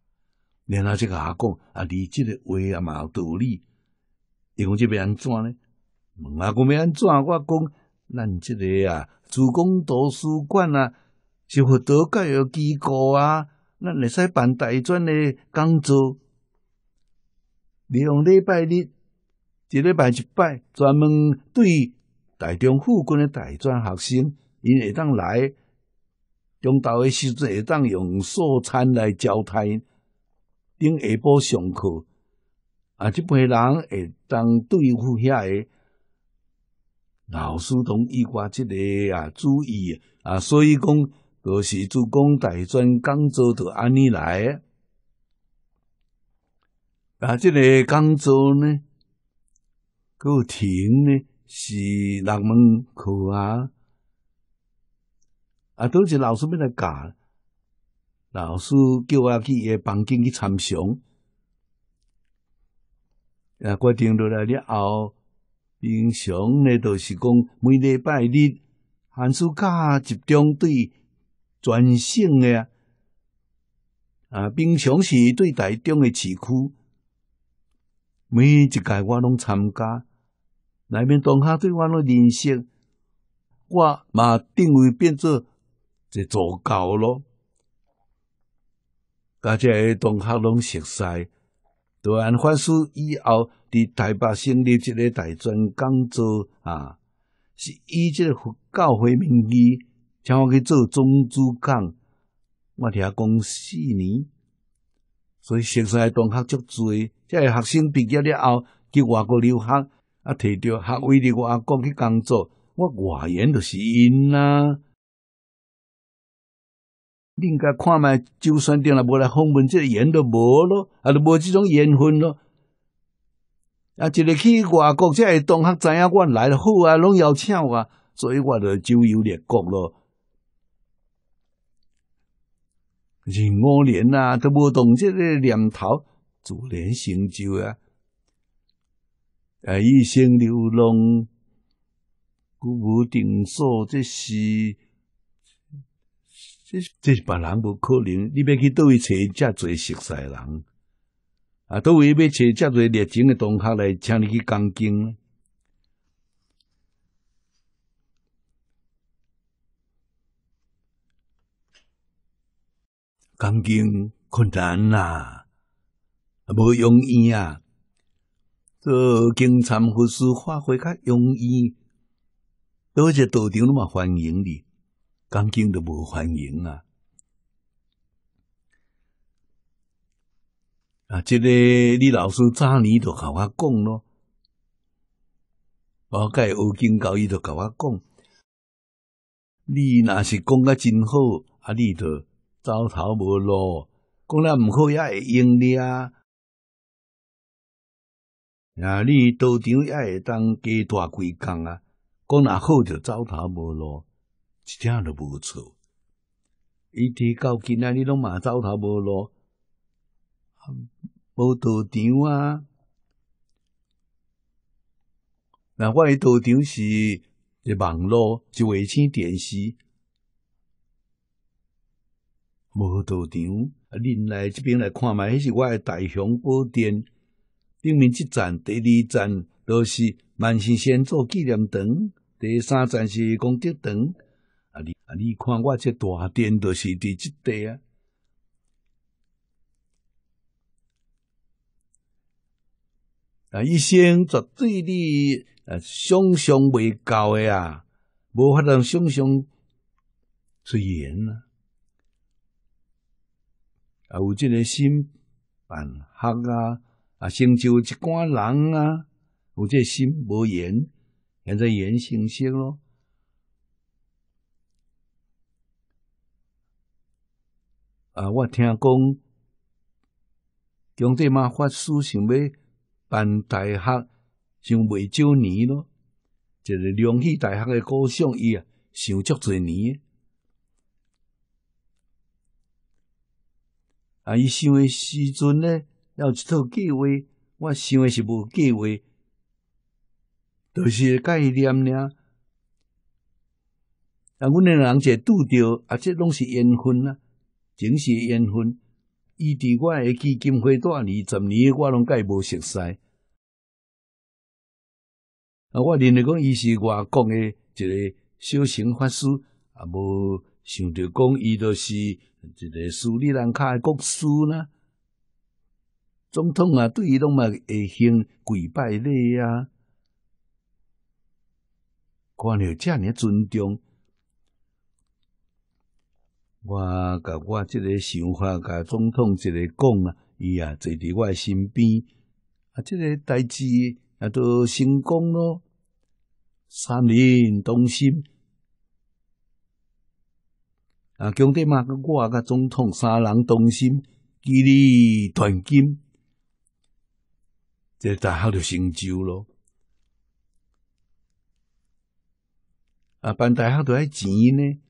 然后这个阿公啊，你这个话也嘛有道理。伊讲这要安怎呢？问阿公要安怎？我讲咱这个啊，主攻图书馆啊，是或图教育机构啊，咱会使办大专的讲座，利用礼拜日，一礼拜一拜，专门对大中附近的大专学生。因会当来，中昼诶时阵会当用素餐来交代，顶下晡上课啊，即批人会当对付遐个老师同伊挂即个啊，注意啊，所以讲就是主工大专讲座就安尼来啊，即个工作呢，个田呢是六门课啊。啊，都是老师要来教，老师叫我去伊诶房间去参详。啊，决定落来了后，平常呢著是讲每礼拜日寒暑假集中对全省的啊，平常是对台中的市区，每一届我拢参加。内面同学对我拢认识，我嘛定位变做。这做了，咯，而且同学拢熟悉，台按法去以后，伫台北成立一个大专工作啊，是以这个教会名义，请我去做总主讲。我听讲四年，所以熟悉的同学足侪，即个学生毕业了后去外国留学，啊，摕到学位伫外国去工作，我外援就是因啦。你应该看卖就算定了，无来访问，即个缘都无咯，啊，都无即种缘分咯。啊，一日去外国，即个同学知影我来了好啊，拢邀请我，所以我就周游列国咯。二五年啊，都无动即个念头，自然成就啊。啊，一生流浪，古无定所，这是。这是别人无可能，你要去倒位找遮侪熟悉的人，啊，倒位要找遮侪热情的同学来请你去讲经呢？讲经困难啦，无容易啊。做经忏佛事，发挥较容易，而且道场那嘛欢迎你。钢筋都无欢迎啊！啊，这个李老师早年就甲我讲咯，我介学金教伊就甲我讲，你若是讲啊，真好啊！你著走头无路，讲那毋好也会用你啊！啊，你赌场也会当加大几工啊！讲若好就走头无路。一点都无错，伊提到今仔你拢嘛走投无路，无道场啊！那我的道场是网络，是卫星电视，无道场啊！另来这边来看嘛，迄是我的大雄宝殿，顶面一站、第二站都是万圣先祖纪念堂，第三站是功德堂。啊，你啊，你看我这大殿都是伫即地啊。啊，一生绝对你啊，想象未到诶啊，无法通想象出缘啊。啊，有即个心，办学啊啊，成就一寡人啊。有即个心无言，现在言成熟咯。啊！我听讲，蒋德石妈发誓想要办大学，想未少年咯，一个良溪大学的高尚伊啊，想足侪年。啊！伊想的时阵呢，要一套计划，我想的是无计划，著是概念俩。啊！阮诶人一拄着，啊，即拢是缘分啊。前是缘分，伊伫我诶基金会带二十年，我拢甲伊无熟悉。啊，我认为讲伊是外国诶一个修行法师，啊无想着讲伊著是一个斯里兰卡诶国师呢。总统啊，对伊拢嘛会行跪拜礼啊，看着遮尔尊重。我甲我即个想法，甲总统一个讲啊，伊啊坐伫我身边，啊，这个代志也都成功咯。三年同心，啊，兄弟嘛，我甲总统三人同心，基利团结，这大学就成就咯。啊，办大学都爱钱呢。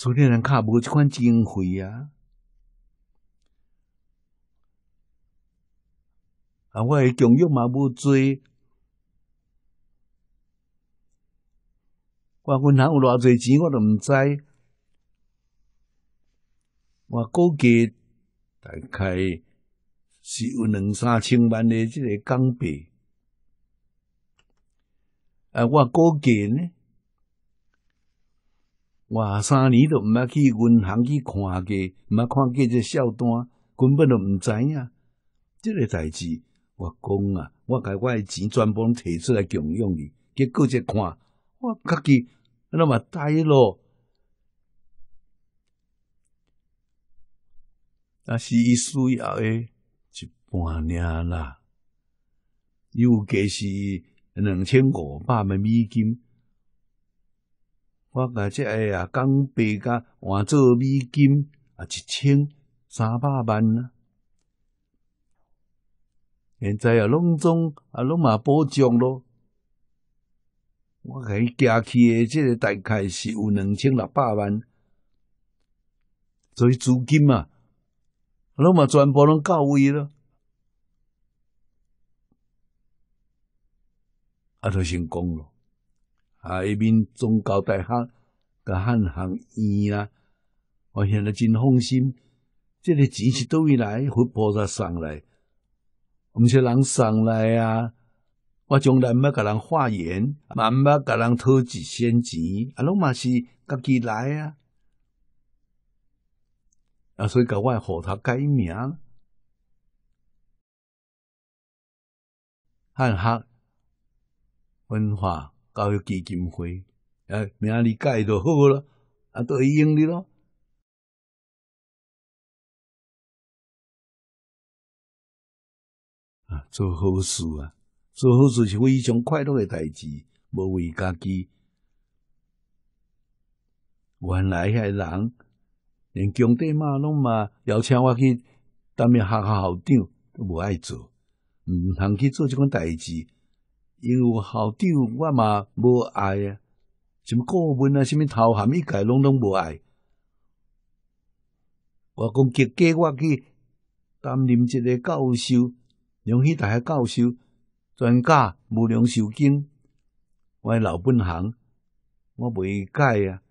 昨天人卡无即款经费啊！啊，我诶用药嘛无做，我银行有偌侪钱我都毋知。我估计大概是有两三千万诶，即个港币。啊，我估计呢？哇，三年都毋捌去银行去看过，毋捌看看即这账单，根本都毋知影。这个代志，我讲啊，我甲我诶钱全部拢摕出来共用去，结果一看。我家己那嘛呆咯。啊，是伊需要诶一半尔啦，又给是两千五百美金。我甲即个啊港币甲换做美金啊，一千三百万呢。现在啊，拢总啊，拢嘛保障咯。我伊寄去诶，即个大概是有两千六百万，所以资金啊，拢嘛全部拢到位咯。啊，都成功咯。啊，一面宗教大学个汉行院啦，我现在真放心，这个钱是到位来佛菩萨送来，毋是人送来啊，我从来毋捌甲人化缘，毋捌甲人讨一仙钱，啊，拢嘛是家己来啊，啊，所以甲我给他改名，汉学文化。教育基金会，啊，明仔理解就好了，啊，都会用你咯。啊，做好事啊，做好事是非常快乐的代志，无为家己。原来遐人连强爹嘛拢嘛，邀请我去当面学校校长，都无爱做，毋通去做即款代志。因为校长我嘛无爱啊，什么顾问啊，什么头衔一概拢拢无爱。我讲结果我去担任一个教授，荣誉大学教授、专家、无良收敬，我诶老本行，我袂改啊。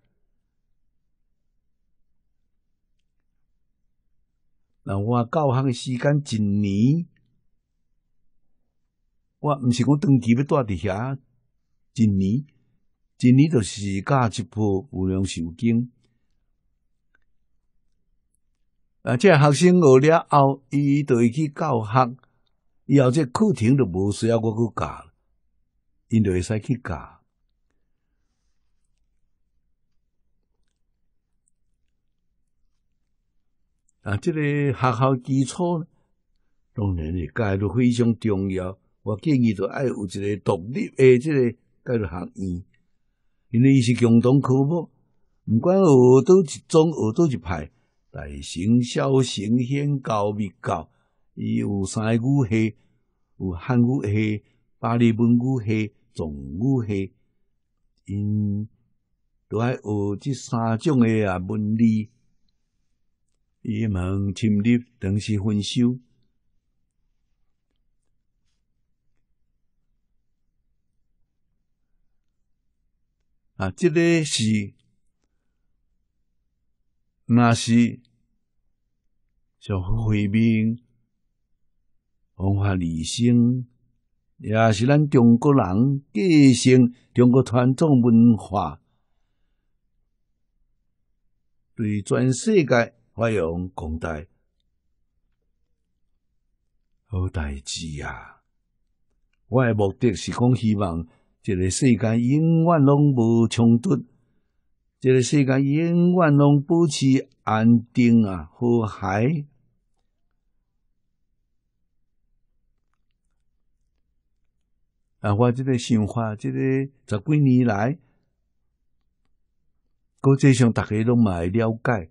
那我教行时间一年。我毋是讲长期要待伫遐，一年，一年就是教一部《无量寿经》。啊，即学生学了后，伊著会去教学，以后即课程就无需要我去教因伊就会使去教。啊，即个学校基础，当然咧，教育非常重要。我建议着爱有一个独立诶，即个教育学院，因为伊是共同科目，毋管学倒一种，学倒一派，大、小、成显教低、教，伊有三语系，有汉语系、巴黎文语系、中语系，因都爱学即三种诶啊文理，伊望深入当时分校。啊，这个是，那是，想回民、文化理性，也是咱中国人个性、中国传统文化对全世界发扬光大，好代志啊，我诶目的是讲希望。这个世间永远拢无冲突，这个世间永远拢保持安定啊，和谐。啊，我这个想法，这个十几年来，国际上大家都唔了解，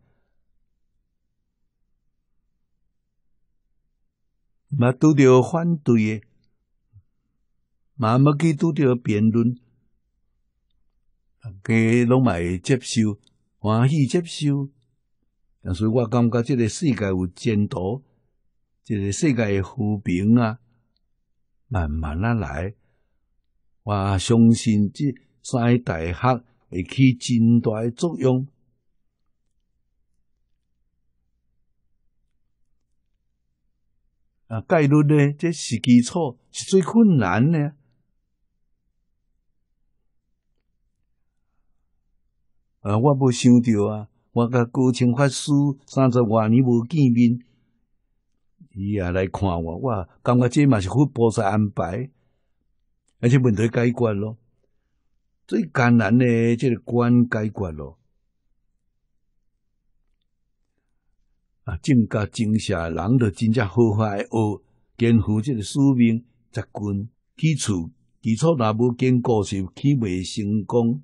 嘛拄到反对慢慢给拄着辩论，家拢会接受，欢喜接受。但是我感觉这个世界有前途，这个世界的和平啊，慢慢啊来。我相信这三大学会起真大作用。啊，概率呢，这是基础，是最困难的。啊！我无想到啊！我甲高青法师三十多年无见面，伊也来看我，我感觉这嘛是佛菩萨安排，而且问题解决咯。最艰难的这个关解决咯。啊，增加城乡人著真正好诶学，肩负这个使命，扎根基础，基础若无坚固，是起未成功。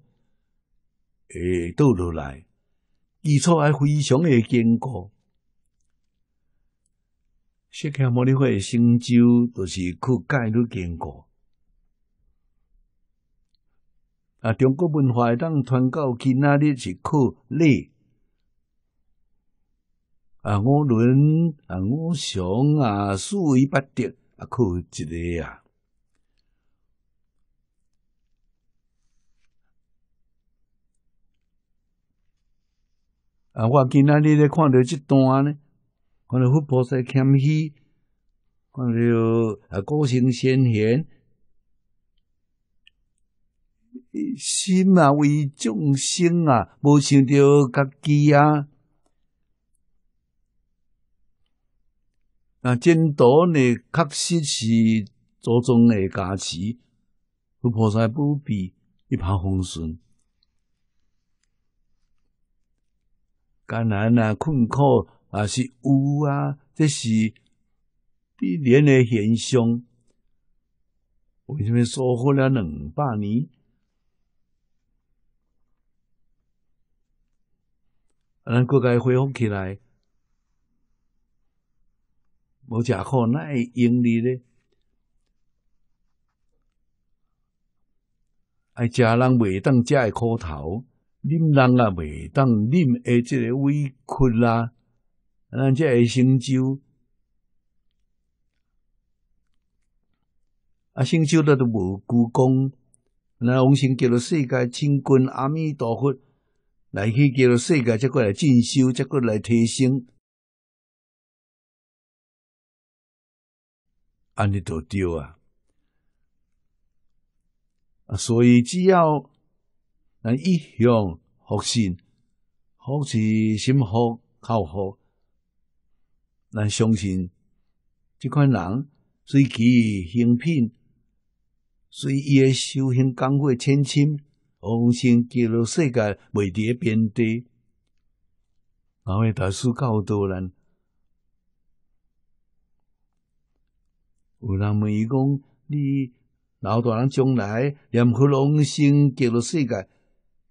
诶，倒落来基础还非常的坚固，世界尼佛诶，成就都是靠盖度坚固。啊，中国文化当传到今仔日是靠礼。啊，五伦啊，五常啊，四维八德啊，靠一个啊。啊！我今仔日咧看到这段呢，看到佛菩萨谦虚，看到啊，古圣先贤心啊为众生啊，无想着家己啊。啊，净土呢，确实是祖宗的加持，佛菩萨不比一帆风顺。艰难啊，困苦啊，是有啊，这是必然的现象。为什么收获了两百年，咱国家恢复起来，无食苦，那会盈利咧？爱食人袂当食诶苦头。忍人也袂当忍，下即个委屈啦。咱即下成就，啊，成就了都无故功。那往生叫做世界清君阿弥陀佛，来去叫做世界，再过来进修，再过来提升。安尼都丢啊！啊，所以只要。咱一向福信，福是心好靠好，咱相信这款人随其行品，随伊诶修行功夫浅深，往生极乐世界未伫诶边地。老位大师教导咱，有人问伊讲：，你老大人将来连佛龙心极乐世界？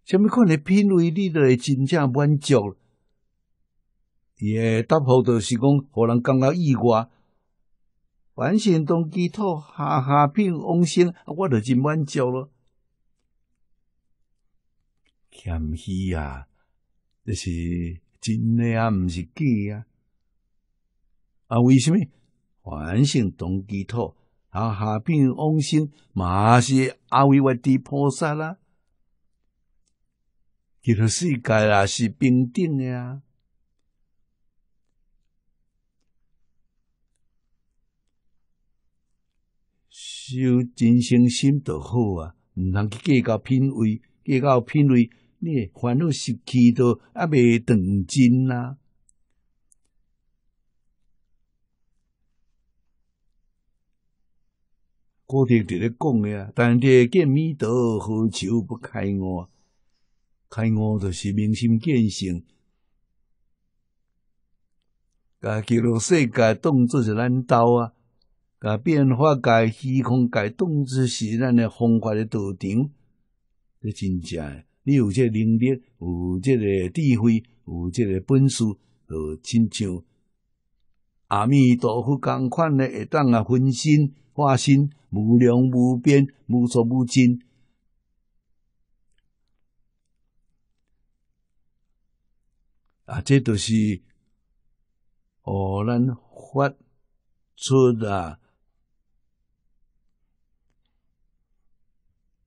虾米款诶品味，你都会真正满足。伊诶答复就是讲，互人感到意外。凡省同基托，下下品往生，我着真满足了。谦虚啊，这是真诶啊，毋是假啊。啊，为什么凡省同基托，下下品往生，嘛是阿惟哇帝菩萨啦？其实世界也是平等的啊。修真心心就好啊，毋通去计较品味，计较品味，你的烦恼失去都也未当真啊。古德直咧讲诶呀，但第见弥陀，何愁不开悟？开悟就是明心见性，甲记录世界动作是咱刀啊！甲变化界虚空界动作是咱的方法的道场，这真正。你有这能力，有这个智慧，有这个本事，就亲像阿弥陀佛，共款的，会当啊分身化身，无量无边，无所无尽。啊，这都是哦，咱发出的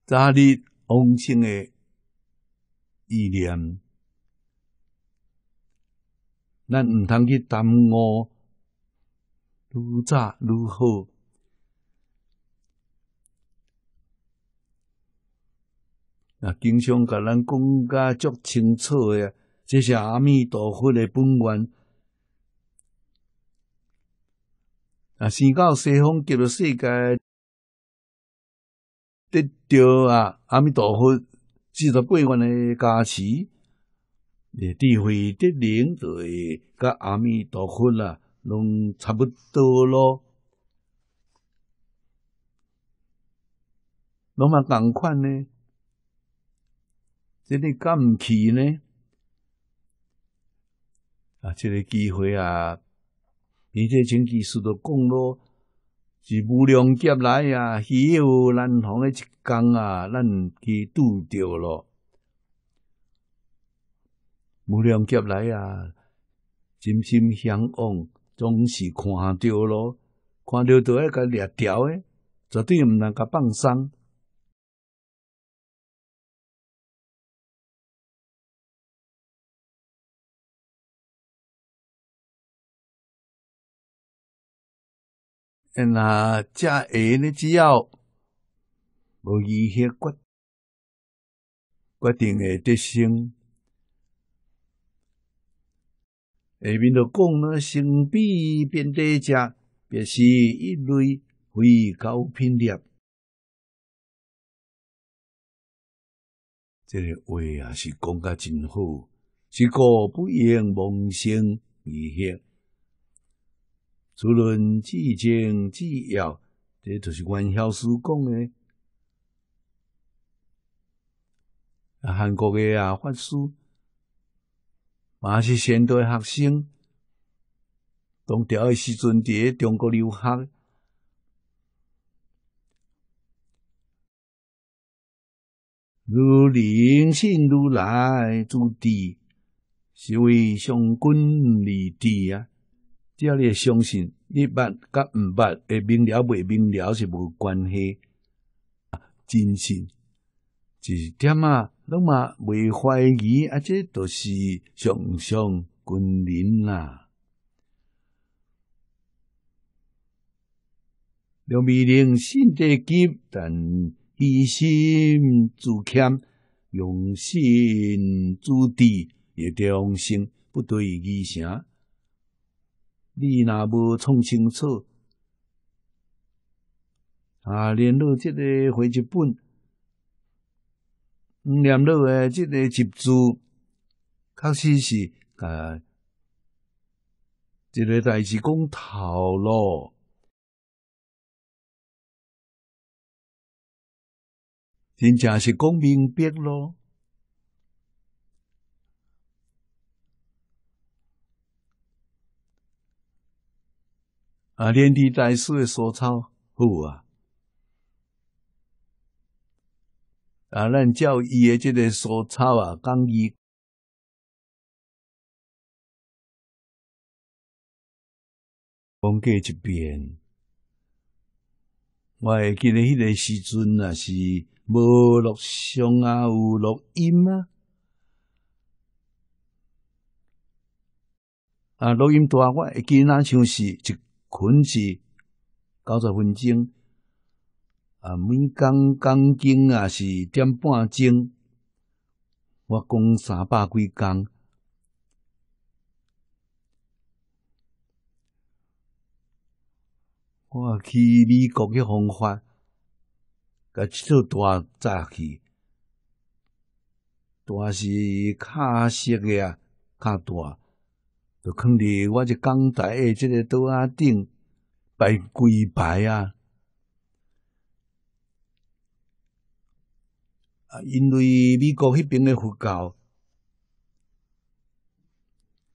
早日往生的意念，咱唔通去耽误，愈早愈好。啊，经常甲咱讲甲足清楚的。这是阿弥陀佛的本愿。啊，生到西方极乐世界，得到啊阿弥陀佛四十八愿的加持，智慧的领队，跟阿弥陀佛啦，拢差不多咯。拢嘛同款呢？这个敢毋去呢？啊，这个机会啊，以前经几次都讲咯，是无量劫来啊，稀有难逢的一天啊，咱去拄着了。无量劫来啊，真心向往，总是看着咯，看着都爱甲掠调诶，绝对毋通甲放松。那食下，你只要无依下骨，骨定会得生。下面都讲了，生病变低价，便是一类非高品劣。这个话也是讲得真好，是故不应妄想而下。无论至精至要，这就是元宵师讲的。韩国的啊法师，还是现代学生，当调的时阵在中国留学，如临信如来祖地，是为上君利地啊。只要你相信，你捌甲毋捌，会明了袂明了是无关系。真心，就是点啊，拢嘛袂怀疑，啊，这都是上上军人啦。刘美玲新的急，但一心自谦，用心主地，也良心不对于想。你若无创清楚啊？联络这个回计本，联络诶即个接助，确实是啊，这个代志讲头咯，真正是讲明白咯。啊，连体带树的树草好啊！啊，咱照伊的这个树草啊，讲伊，讲过一遍。我会记得迄个时阵啊，是无录像啊，有录音啊。啊，录音带我会记得那像候是。困是九十分钟啊，每工讲经啊是点半钟。我讲三百几工。我去美国的方法，甲即朵大扎去，但是卡实个啊，卡大。就放伫我这讲台的这个桌啊顶摆规排啊啊，因为美国迄边的佛教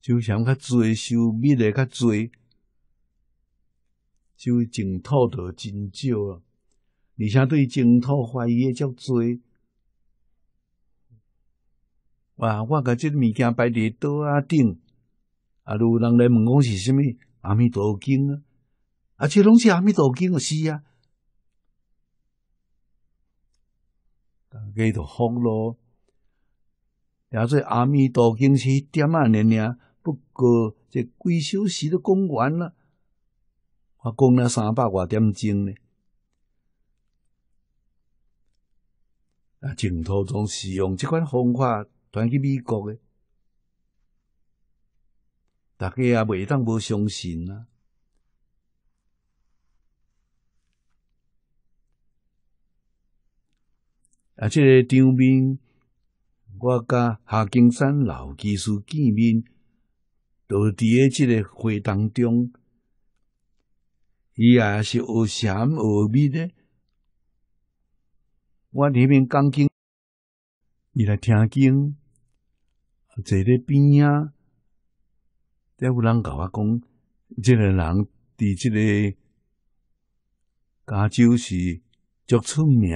就较侪修密的较侪，就净土著真少啊，而且对净土怀疑也较侪。哇，我甲即物件摆伫桌啊顶。啊！有人来问我是什么阿弥陀经啊？啊，这拢是阿弥陀经啊，是啊。大家都好咯，要做阿弥陀经是点啊年年。不过这几小时都讲完了，我讲了三百多点钟呢。啊，净土中是用这款方法传去美国的。大家也未当无相信啊。啊，这个张面，我甲夏金山老技师见面，都伫诶即个会当中，伊也是学禅学密咧。我迄边讲经，伊来听经，坐伫边仔。台有人甲我讲，即个人伫即个加州是足出名，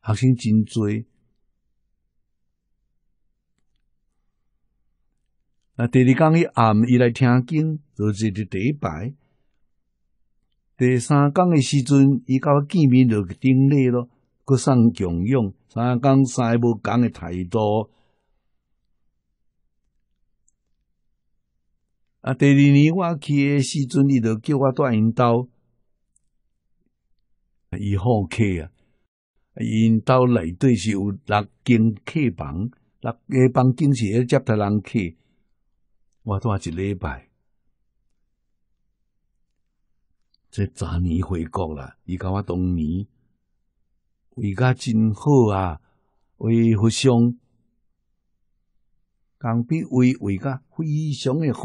学生真多。啊，第二天伊暗伊来听经，是伫第一排。第三天的时阵，伊甲我见面就顶礼咯，各送供养。三天三部讲的太多。啊，第二年我去诶时阵，伊著叫我带因兜伊好客啊。因兜内底是有六间客房，六个房间是来接待人客。我住一礼拜。这十年回国啦，伊甲我同年，为家真好啊，为非常，共比为为家非常诶好。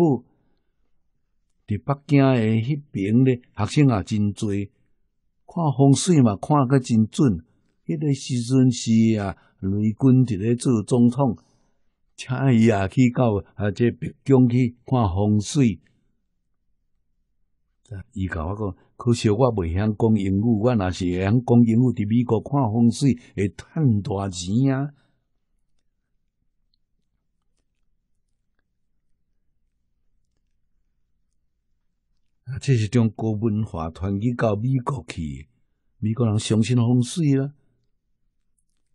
伫北京诶迄边咧，学生也真多。看风水嘛，看个真准。迄个时阵是啊，雷军伫咧做总统，请伊啊去到啊，这北京去看风水。伊甲我讲，可惜我袂晓讲英语，我若是会晓讲英语，伫美国看风水会趁大钱啊。这是将高文化传去到美国去，美国人相信风水啊，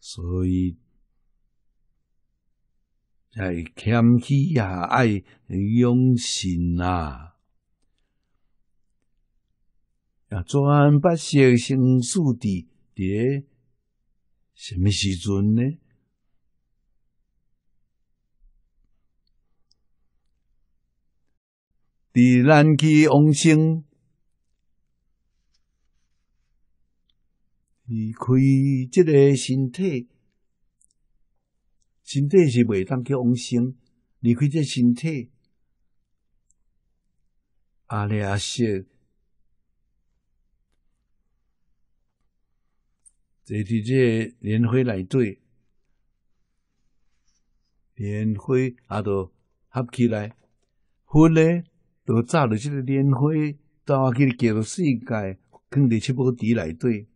所以在谦虚呀、爱用生啊，啊，专八写生树地，第什么时阵呢？伫咱去往生，离开即个身体，身体是袂当去往生。离开即个身体，阿弥阿修，坐伫这莲花内底，莲花也都合起来，佛咧。都炸了这个莲花，到去进世界，肯定七宝地来对。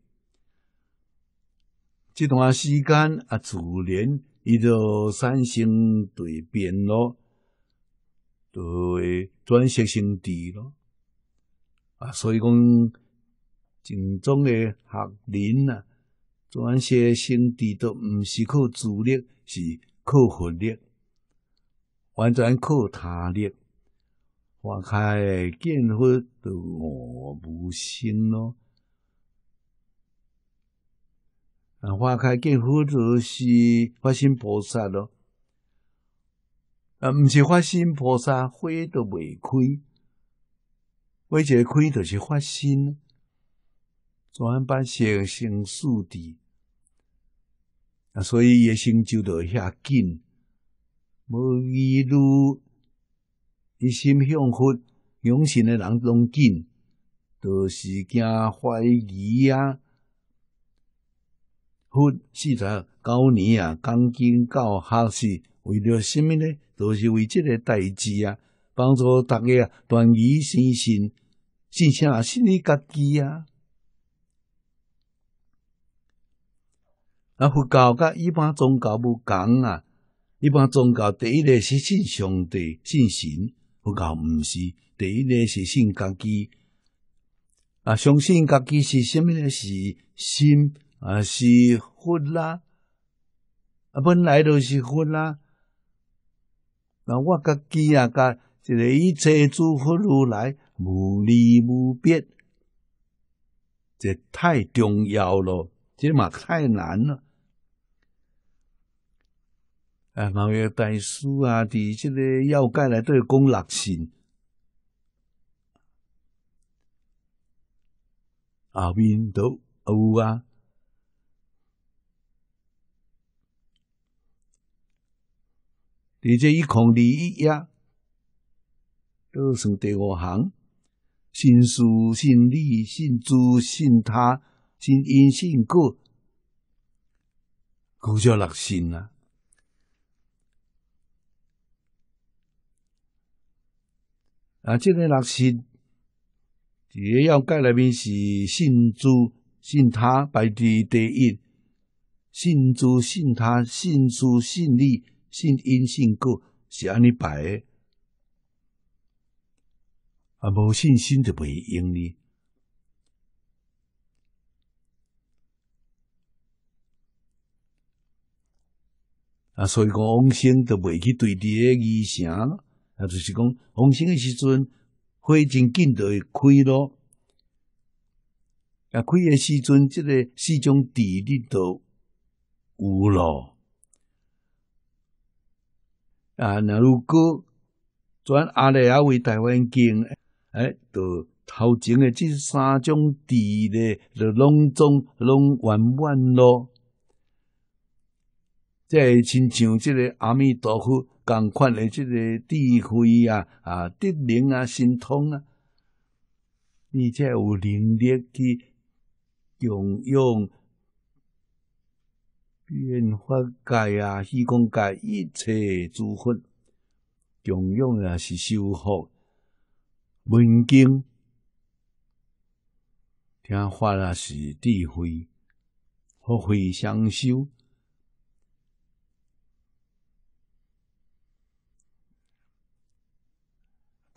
这段时间啊，自然伊就产生蜕变咯，都会转世成地咯。啊，所以讲，正宗的学人啊，转世成地都唔是靠智力，是靠学力，完全靠他力。花开见佛我无心咯，啊花开见佛就是发心菩萨咯，啊毋是发心菩萨花都未开，花一个开就是发心，专把生生竖地，啊所以一生就著遐紧，无一路。一心向佛、养神的人，拢紧都是惊怀疑啊！佛四十九年啊，刚经教学是为了啥物呢？都是为即个代志啊，帮助大家断疑生心，信心啊，信你家己啊！啊，佛教甲一般宗教无同啊，一般宗教第一个是信上帝、信神。我教毋是，第一个是信家己，啊，相信家己是虾米咧？是心啊，是佛啦，啊，本来就是佛啦。那我家己啊，甲一个一切诸佛如来无离无别，这太重要了，这嘛太难了。啊，纽约大师啊，伫即个腰街内底讲六线，后面都有啊。你这一行二一呀，都算第五行，信书、信利、信主、信他、信因、信果，叫做六线啊。啊，这个六伫在要界内面是信诸、信他排伫第一，信诸、信他、信诸、信立、信因、信果是安尼排诶。啊，无信心就袂用呢。啊，所以往生就袂去对这个疑邪。啊，就是讲红心的时阵，花真紧就开咯。啊，开的时阵，这个四种地里头有咯。啊，那如果专阿里阿为台湾经，哎，就头前的这三种地咧，就拢总拢圆满咯。即会亲像即个阿弥陀佛。共款诶，即个智慧啊，啊，德能啊，神通啊，你才有能力去运用，变化界啊，虚空界一切诸佛，运用也是修获，文经听法啊，是智慧，福慧双修。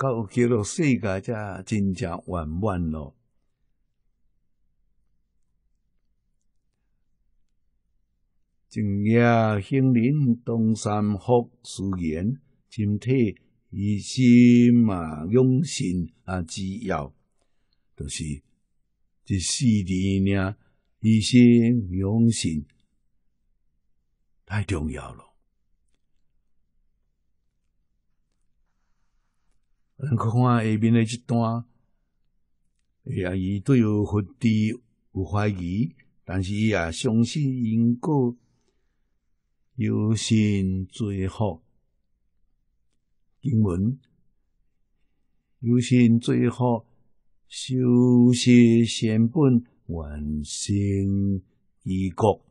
到起了世界，真真正圆满了。正业、信人、东山福、四缘、身体、以心嘛、用心啊，只要就是这四点呢，以心用心太重要了。咱看下面的这段，啊，伊对有佛地有怀疑，但是伊也相信因果，有心最好，经文有心最好，修习善本，完成因国。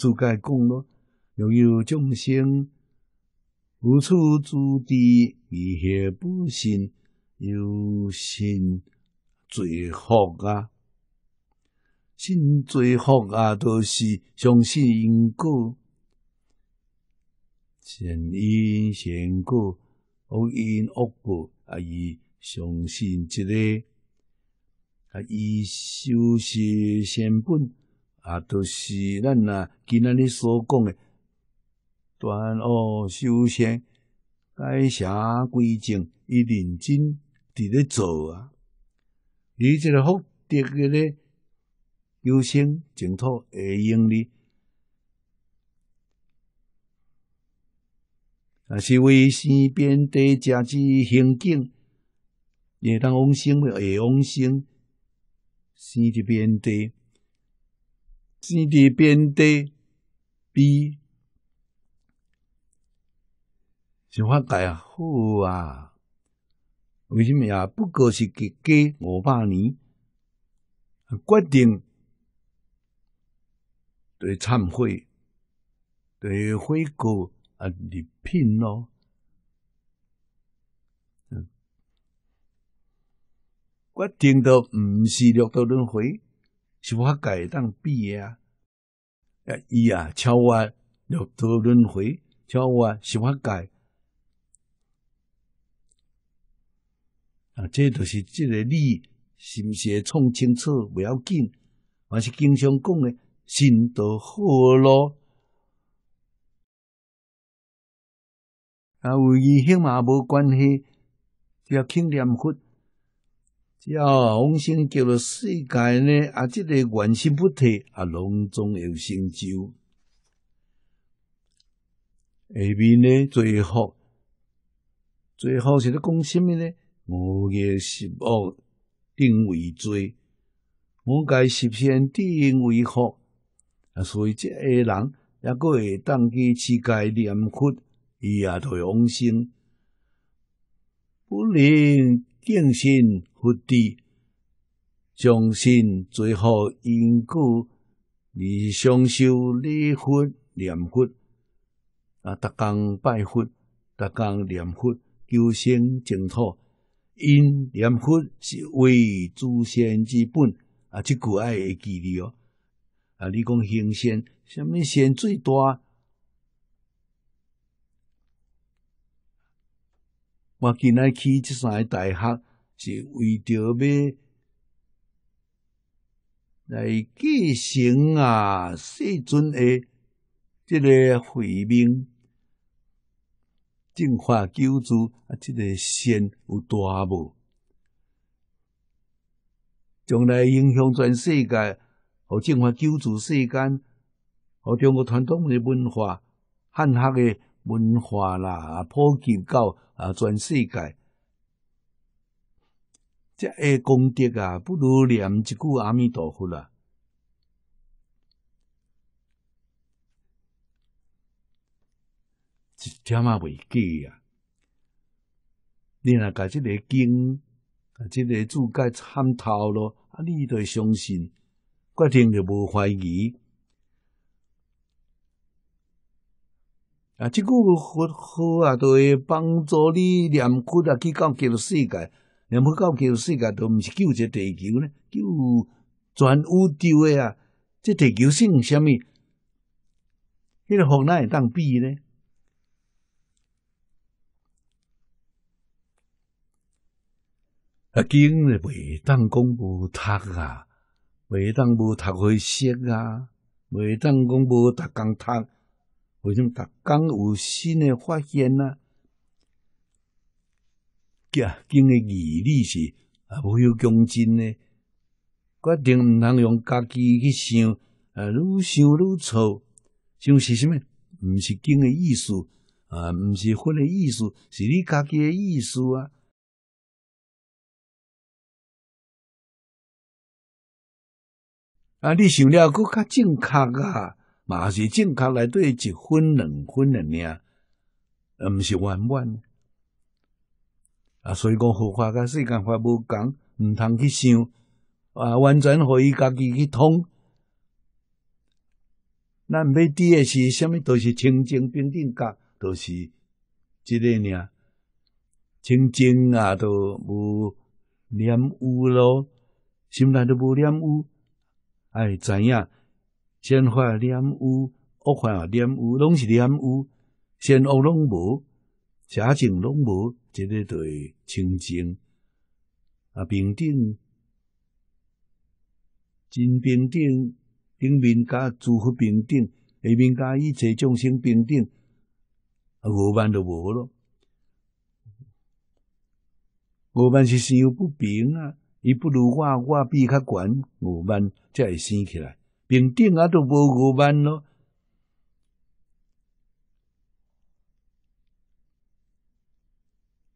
主该讲拥有众生无处足地，一切不信，有信罪福啊！信罪福啊，都是相信因果，善因善果，恶因恶果，啊，以相信这个啊，以修习善本啊，都是咱啊，今仔日所讲的。断恶修善，改邪归正，伊认真伫咧做啊！你即个福德个咧，优先净土会用哩，啊，是为生变地加持行径，也当往生，会往生，生伫变地，生伫变地，比。是发改好啊？为什么呀？不过是给给五百年，决定对忏悔、对悔过啊、立品咯。嗯，决定都不是六道轮回，是发改当比业啊！伊啊，超我六道轮回，超我是法界，啊，这就是这个理，是毋是会创清楚，未要紧。还是经常讲的，心多好咯。啊，有伊幸嘛无关系，只要肯念佛，只要往生叫了世界呢，啊，这个原心不退，啊，拢总有成就。下面呢，最后，最后是咧讲什么呢？五月十恶定为罪，五该十偏定为好，啊，所以这些人也个会当去起界念佛，伊也都往生，不能定信佛智，相信最好因果，而享修礼佛念佛，啊，达工拜佛，达工念佛，求生净土。因念佛是为诸仙之本啊，即句爱记哩哦。啊，你讲行仙，什么仙最大？我今来去即三个大学，是为着要来继承啊世尊的即个慧命。净化救主啊！这个善有大无？将来影响全世界，和净化救主世间，和中国传统的文化、汉学的文化啦，普及到啊全世界。这功德啊，不如念一句阿弥陀佛啦。一点也未记啊！你若甲即个经、甲即个注解参透了，啊，你会相信，决定就无怀疑。啊，这个好啊，都会帮助你念古啊，去到极乐世界。念去到极乐世界都毋是救这地球呢，救全宇宙诶啊！这地球算虾米？迄个佛哪会当比呢？啊，经是未当讲无读啊，未当无读去识啊，未当讲无读讲读，为什么读讲有新诶发现啊？啊，经诶义力是啊，无有讲真诶，决定毋通用家己去想啊，愈想愈错，就是啥物？毋是经诶意思啊，毋是分诶意思，是你家己诶意思啊。啊！你想了佫较正确啊！嘛是正确来对，一分两分的呢，毋是弯弯。啊，所以讲佛法甲世间法无共，毋通去想啊，完全互伊家己去通。咱要滴诶是，虾米？都是清净平等，甲都是即个呢。清净啊，都无染污咯，心内都无染污。哎，知影，善化念污，恶化念污，拢是念污。善恶拢无，邪正拢无，即个对清净。啊，平等，真平等，顶面加诸佛平等，下面加一切众生平等，啊，无般著无咯。无般是心有不平啊。伊不如我，我比较悬五万，才会升起来。平顶啊，都无五万咯。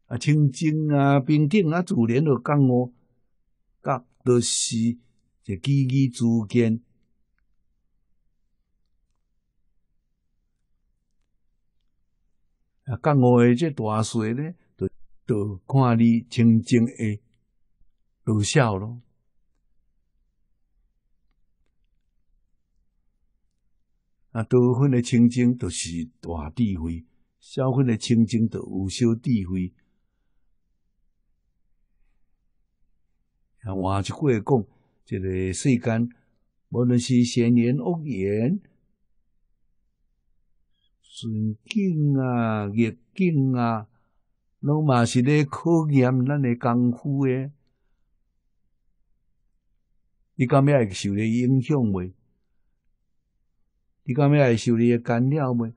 啊，清静啊，平顶啊，自然就降五。甲律是一几句之间，啊，降五诶，这大水呢，著著看你清静诶。都笑咯。啊，多分的清净就是大智慧，少分的清净就有小智慧。啊，换句话讲，一个世间，无论是善言恶言、顺境啊、逆境啊，拢嘛是咧考验咱的功夫诶。你感觉会受你影响未？你感觉会受你干扰未？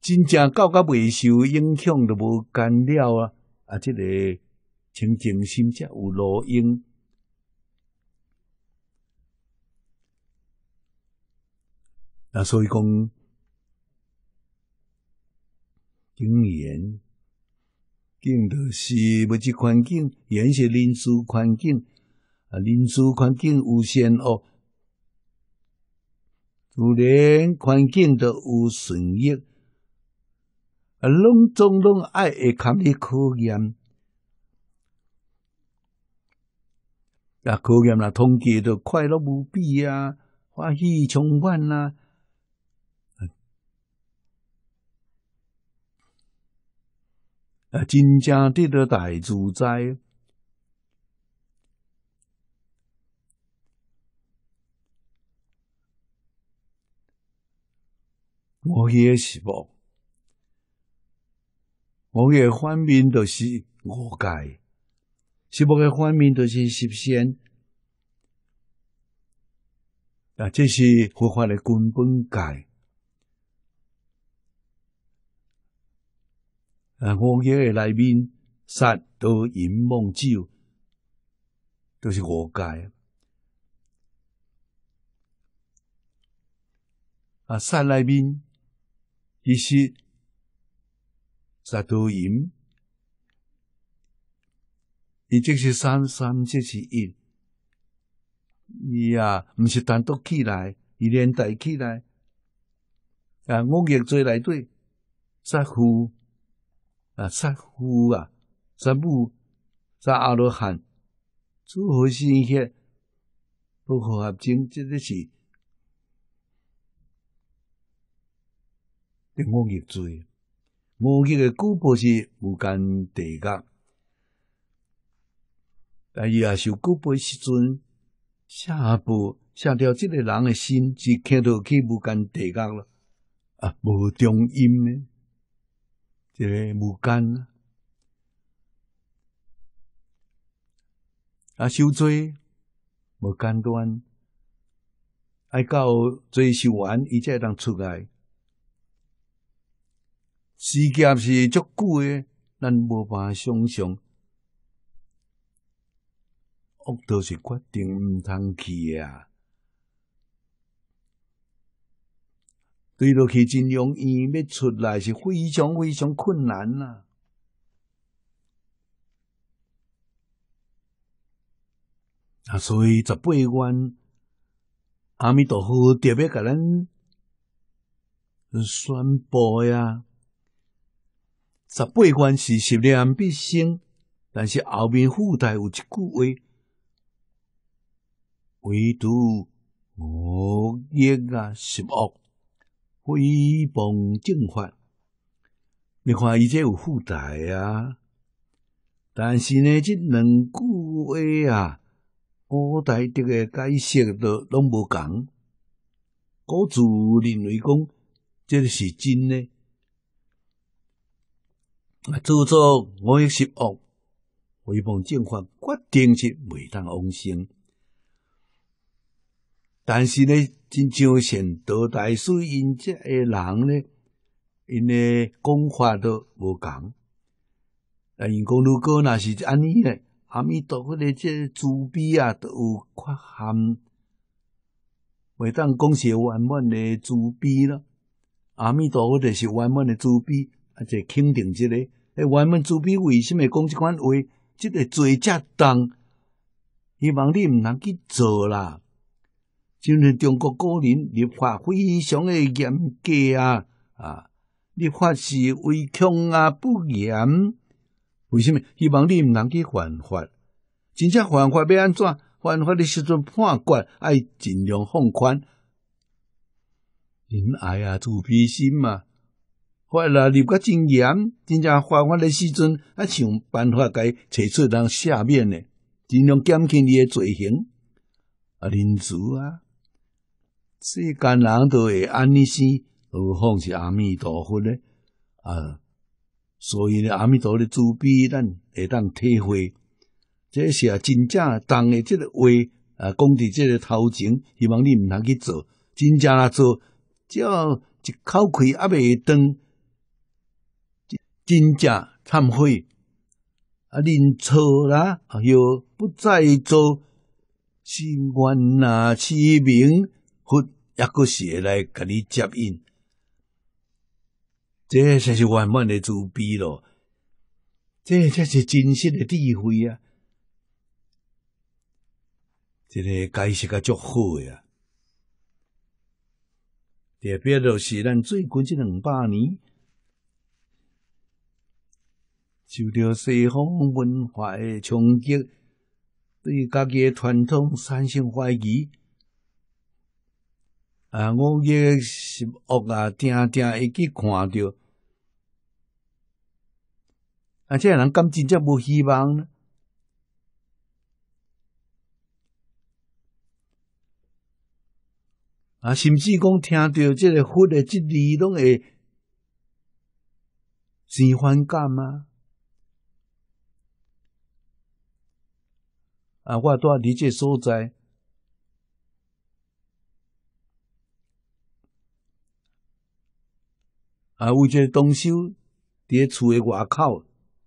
真正搞到未受影响都无干扰啊！啊，这个清净心则有路用。那所以讲，敬言敬的是物质环境，言是人事环境。人殊环境有限哦，自然环境都有损益。啊，拢总拢爱会爱去考验。啊，考验啦，统计都快乐无比啊，欢喜充满啊。啊，真正得到大自在。我也是啵，我嘅反面就是我解，是不嘅反面就是实现。啊，这是佛法的根本解。啊，我嘅内面杀到饮梦酒，都是我解。啊，杀内面其实，在多因，伊即是三三即是因，伊啊，毋是单独起来，伊连带起来。啊，我亦做来对，沙夫，啊沙夫啊，沙母，在阿罗汉，做何事情不合合情，即的是。定我业罪，我这个古婆是无间地狱，但伊啊，受古婆时阵下部下掉即个人的心，是看到去无间地狱了啊，无中阴的，这个无间啊，受罪无间断，爱到罪受完，伊才当出来。时间是足久诶，咱无法想象。恶道是决定毋通去啊，对落去真容易，要出来是非常非常困难啊。啊，所以十八观阿弥陀佛特别甲咱宣布呀。十八观是十年必生，但是后面附带有一句话：唯独恶业啊，十恶诽谤正法。你看，伊这有附带啊，但是呢，这两句话啊，古代这个解释都拢无讲。古主认为讲这是真的。那诸我也是恶，唯望正法决定是未当往生。但是咧，真正成道大数因这诶人咧，因诶讲法都无共。啊，因果如果那是安尼咧，阿弥陀佛咧，这慈悲啊，都有缺陷，未当讲是圆满的慈悲咯。阿弥陀佛就是圆满的慈悲，啊，就肯定这个。诶，原文主笔为什么讲即款话？即个罪遮重，希望你毋通去做啦。今日中国古人立法非常诶严格啊啊！立法是违抗啊不严，为什么？希望你毋通去犯法。真正犯法要安怎？犯法诶时阵判决爱尽量放宽。仁爱啊，自悲心啊。法律入得真严，真正犯法的时阵，啊想办法该找出人下面的，尽量减轻你的罪行。啊，林主啊，世间人都会安尼心，何况是阿弥陀佛呢？啊，所以呢，阿弥陀的慈悲，咱会当体会。这是啊，真正当的这个话啊，讲伫这个头前，希望你唔通去做，真正去做，要一口气阿弥断。真正忏悔啊，认错啦，又不再做心愿啊，起名或一个会来甲你接应？这才是完满的慈悲咯，这才是真实的智慧啊！这个解释啊，足好呀。特别就是咱最近这两百年。受到西方文化的冲击，对家己传统产生怀疑啊！我也是恶啊，定定会去看着。啊！这人敢真正无希望呢？啊，甚至讲听到即个佛的即字，拢会生反感吗？啊！我住伫这所在，啊，为这动手在厝诶外口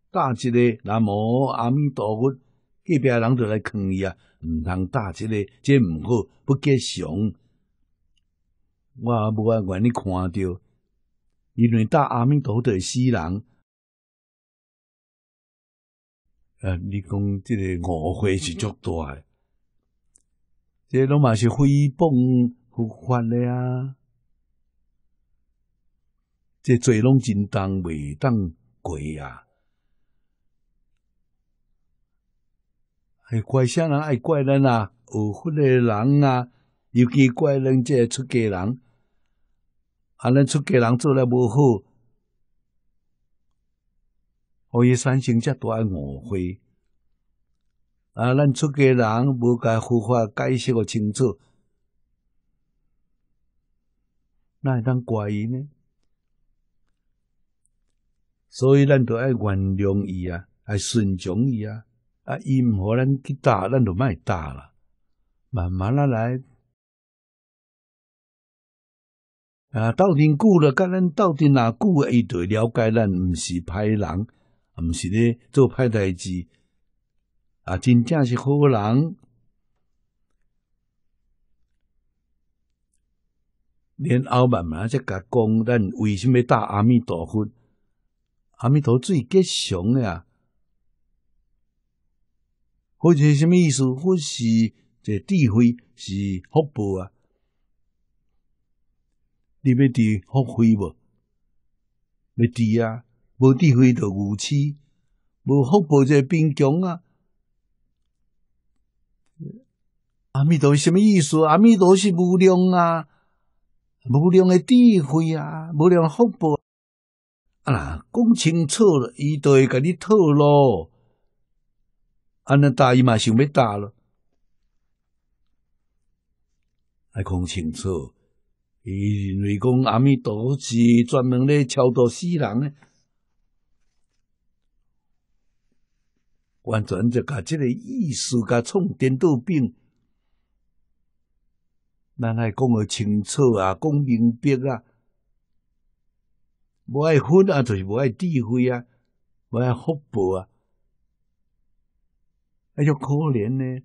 打一个，南无阿弥陀佛，隔壁人都来劝伊啊，毋通打一个，这毋好，不吉祥，我无爱愿你看着，因为打阿弥陀佛的死人。呃，你讲即个误会是足大诶，即拢嘛是诽谤互罚诶啊！即做拢真重，袂当过啊！还怪啥人？爱怪咱啊？有福诶人啊，尤其怪咱即个出家人，啊，咱出家人做了无好。所以产生遮大诶误会啊！咱出家人无甲佛法解释互清楚，那会当怪伊呢？所以咱都爱原谅伊啊，爱顺从伊啊。啊，伊毋互咱去打，咱就卖打啦。慢慢啊来。啊，斗阵久了，甲咱斗阵哪久，伊就了解咱毋是歹人。毋是咧做歹代志，啊！真正是好人。连后慢慢则甲讲，咱为什么打阿弥陀佛？阿弥陀最吉祥诶好或是什么意思？或是这智慧是福报啊？你要得福慧无？要得啊？无智慧的武器，无福报会贫强啊！阿弥陀什么意思？阿弥陀是无量啊，无量的智慧啊，无量福报啊！讲清楚了，伊就会甲你套咯。安那大伊嘛，想欲打咯。还讲清楚？伊认为讲阿弥陀是专门咧超度死人诶。完全就甲即个意思，甲创颠倒病。咱爱讲个清楚啊，讲明白啊，无爱分啊，就是无爱智慧啊，无爱福报啊，哎哟可怜呢！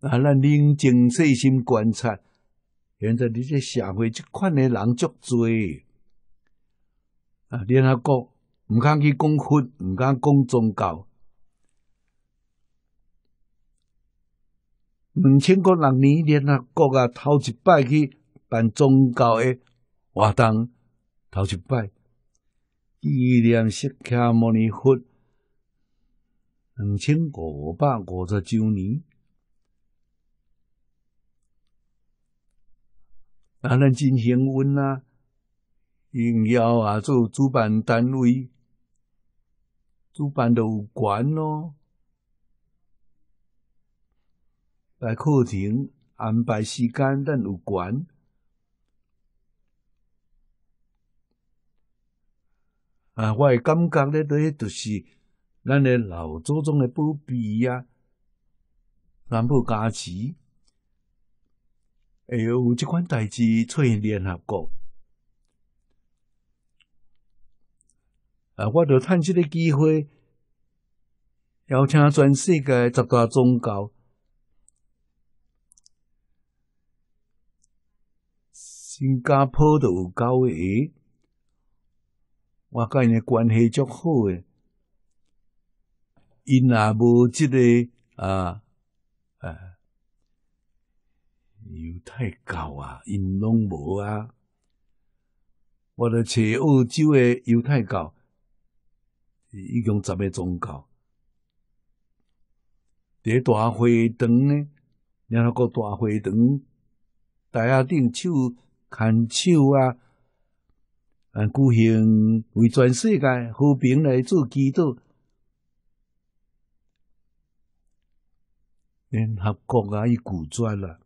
啊，咱冷静细心观察，现在这个社会，即款的人足多啊，安阿讲？毋敢去讲佛，毋敢讲宗教。两千个六年联啊，国家头一摆去办宗教诶活动，头一摆纪念释迦牟尼佛两千五百五十周年，啊，咱进行阮啊！应邀啊做主办单位。主办都有关咯，来课程安排时间，咱有关。啊，我感觉咧，都就是咱诶老祖宗的宝贝啊，南部加持，会有即款代志出现，联合国。啊！我著趁即个机会，邀请全世界十大宗教，新加坡都有教诶。我甲因诶关系足好诶，因也无即个啊，啊，犹太教啊，因拢无啊。我著找澳洲诶犹太教。一共十亿宗教，第大会堂呢，然后个大会堂，台下顶手牵手啊，啊，举行为全世界和平来做祈祷，联合国啊，伊古转啦，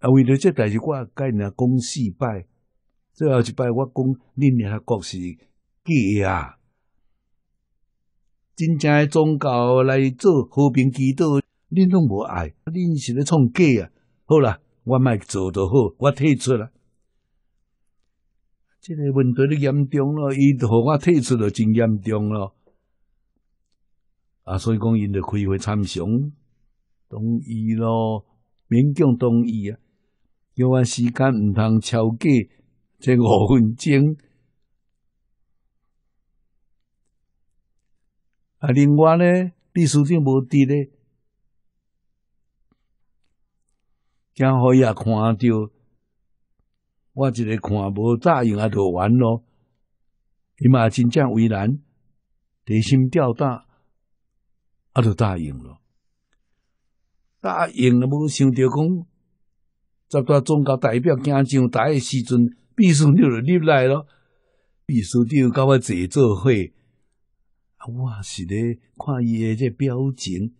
啊，为了这代志，我该拿讲四拜。最后一摆，我讲恁遐个国是假啊！真正诶宗教来做和平祈祷，恁拢无爱，恁是咧创假啊！好啦，我莫做就好，我退出啦。即个问题咧严重咯，伊互我退出就真严重咯。啊，所以讲因着开会参详，同意咯，勉强同意啊。叫我时间毋通超过。这五分钟啊，另外呢，李书记无滴呢，刚好也看着，我一个看无，答应啊，都完咯。伊嘛真正为难，提心吊胆，啊，都答应咯。答应了，无想着讲，十大宗教代表行上台诶时阵。秘书就入来咯。秘书长甲我坐做伙，啊，哇，是咧看伊诶这表情，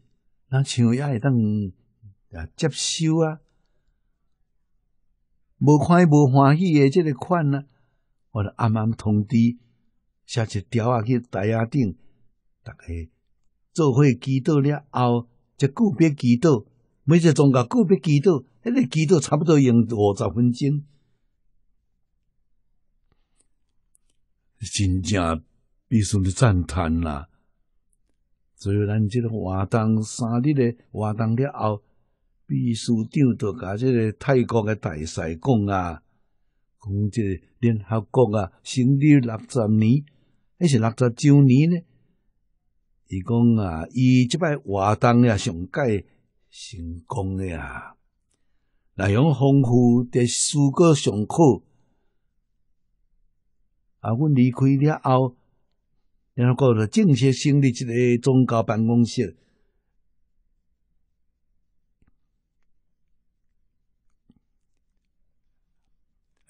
那像也会当啊接受啊，无看伊无欢喜诶即个款啊，我就暗暗通知，写一条啊去台下顶，逐个做伙祈祷了后，即个别祈祷，每只宗教个别祈祷，一个祈祷差不多用五十分钟。真正必须得赞叹啦！所以咱这个活动三日的活动了后，秘书长就甲这个泰国的大使讲啊，讲这联合国啊成立六十年，还是六十周年呢？伊讲啊，伊即摆活动啊上届成功呀，内容丰富，得四个上课。啊！阮离开了后，然后搞著正式成立一个宗教办公室，